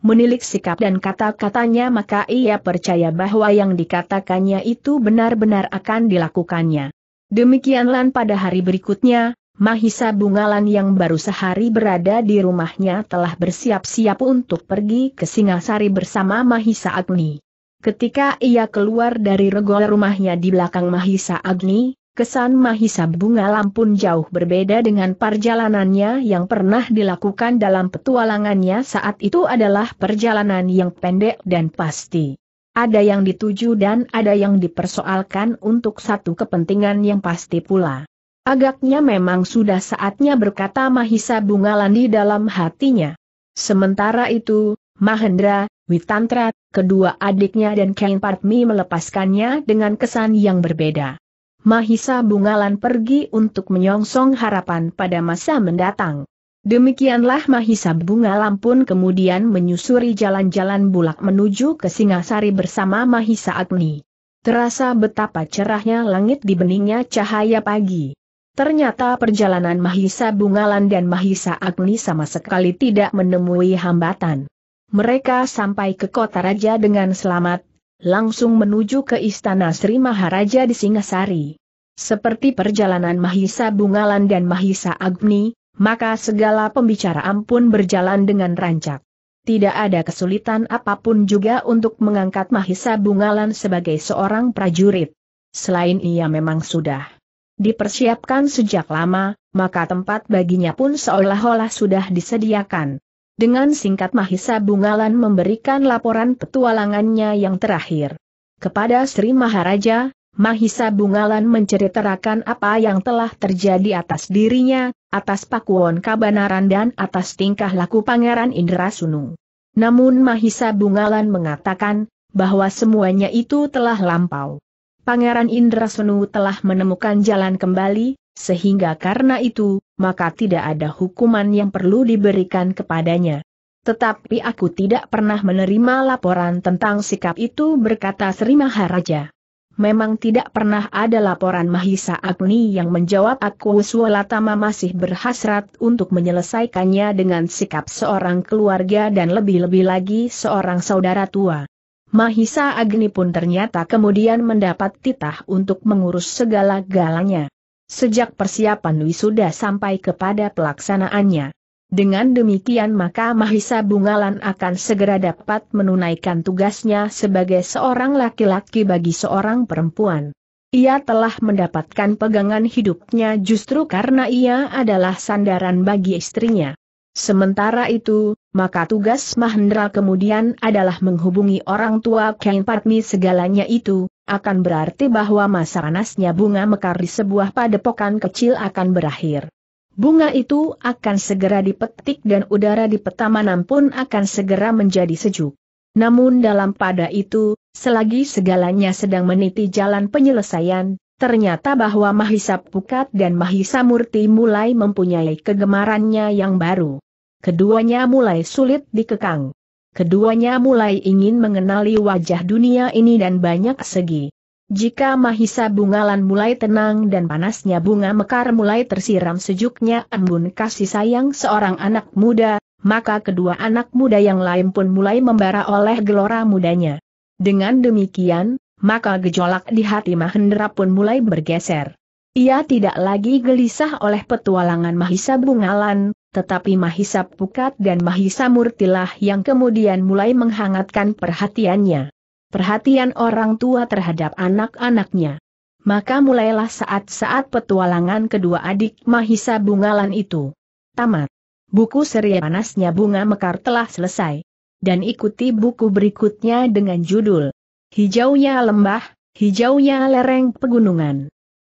menilik sikap dan kata-katanya maka ia percaya bahwa yang dikatakannya itu benar-benar akan dilakukannya. Demikianlah pada hari berikutnya, Mahisa Bungalan yang baru sehari berada di rumahnya telah bersiap-siap untuk pergi ke Singasari bersama Mahisa Agni. Ketika ia keluar dari regol rumahnya di belakang Mahisa Agni, kesan Mahisa Bunga Lampun jauh berbeda dengan perjalanannya yang pernah dilakukan dalam petualangannya saat itu adalah perjalanan yang pendek dan pasti. Ada yang dituju dan ada yang dipersoalkan untuk satu kepentingan yang pasti pula. Agaknya memang sudah saatnya berkata Mahisa Bunga Landi dalam hatinya. Sementara itu, Mahendra, Witantra, kedua adiknya dan Ken Partmi melepaskannya dengan kesan yang berbeda. Mahisa Bungalan pergi untuk menyongsong harapan pada masa mendatang. Demikianlah Mahisa Bungalan pun kemudian menyusuri jalan-jalan bulak menuju ke Singasari bersama Mahisa Agni. Terasa betapa cerahnya langit di beningnya cahaya pagi. Ternyata perjalanan Mahisa Bungalan dan Mahisa Agni sama sekali tidak menemui hambatan. Mereka sampai ke kota raja dengan selamat, langsung menuju ke istana Sri Maharaja di Singasari. Seperti perjalanan Mahisa Bungalan dan Mahisa Agni, maka segala pembicaraan pun berjalan dengan rancak. Tidak ada kesulitan apapun juga untuk mengangkat Mahisa Bungalan sebagai seorang prajurit. Selain ia memang sudah dipersiapkan sejak lama, maka tempat baginya pun seolah-olah sudah disediakan. Dengan singkat Mahisa Bungalan memberikan laporan petualangannya yang terakhir. Kepada Sri Maharaja, Mahisa Bungalan menceritakan apa yang telah terjadi atas dirinya, atas Pakuwon kabanaran dan atas tingkah laku Pangeran Indrasunu. Namun Mahisa Bungalan mengatakan, bahwa semuanya itu telah lampau. Pangeran Indrasunu telah menemukan jalan kembali, sehingga karena itu, maka tidak ada hukuman yang perlu diberikan kepadanya. Tetapi aku tidak pernah menerima laporan tentang sikap itu berkata Sri Maharaja. Memang tidak pernah ada laporan Mahisa Agni yang menjawab aku Suwalatama masih berhasrat untuk menyelesaikannya dengan sikap seorang keluarga dan lebih-lebih lagi seorang saudara tua. Mahisa Agni pun ternyata kemudian mendapat titah untuk mengurus segala galanya. Sejak persiapan wisuda sampai kepada pelaksanaannya. Dengan demikian maka Mahisa Bungalan akan segera dapat menunaikan tugasnya sebagai seorang laki-laki bagi seorang perempuan. Ia telah mendapatkan pegangan hidupnya justru karena ia adalah sandaran bagi istrinya. Sementara itu, maka tugas Mahendra kemudian adalah menghubungi orang tua Ken Patmi segalanya itu, akan berarti bahwa masa panasnya bunga mekar di sebuah padepokan kecil akan berakhir. Bunga itu akan segera dipetik dan udara di petamanan pun akan segera menjadi sejuk. Namun dalam pada itu, selagi segalanya sedang meniti jalan penyelesaian, Ternyata bahwa Mahisa Pukat dan Mahisa Murti mulai mempunyai kegemarannya yang baru. Keduanya mulai sulit dikekang. Keduanya mulai ingin mengenali wajah dunia ini dan banyak segi. Jika Mahisa Bungalan mulai tenang dan panasnya bunga mekar mulai tersiram sejuknya embun kasih sayang seorang anak muda, maka kedua anak muda yang lain pun mulai membara oleh gelora mudanya. Dengan demikian, maka gejolak di hati Mahendra pun mulai bergeser. Ia tidak lagi gelisah oleh petualangan Mahisa Bungalan, tetapi Mahisa Pukat dan Mahisa Murtilah yang kemudian mulai menghangatkan perhatiannya. Perhatian orang tua terhadap anak-anaknya. Maka mulailah saat-saat petualangan kedua adik Mahisa Bungalan itu. Tamat. Buku seri panasnya Bunga Mekar telah selesai. Dan ikuti buku berikutnya dengan judul Hijaunya Lembah, Hijaunya Lereng Pegunungan.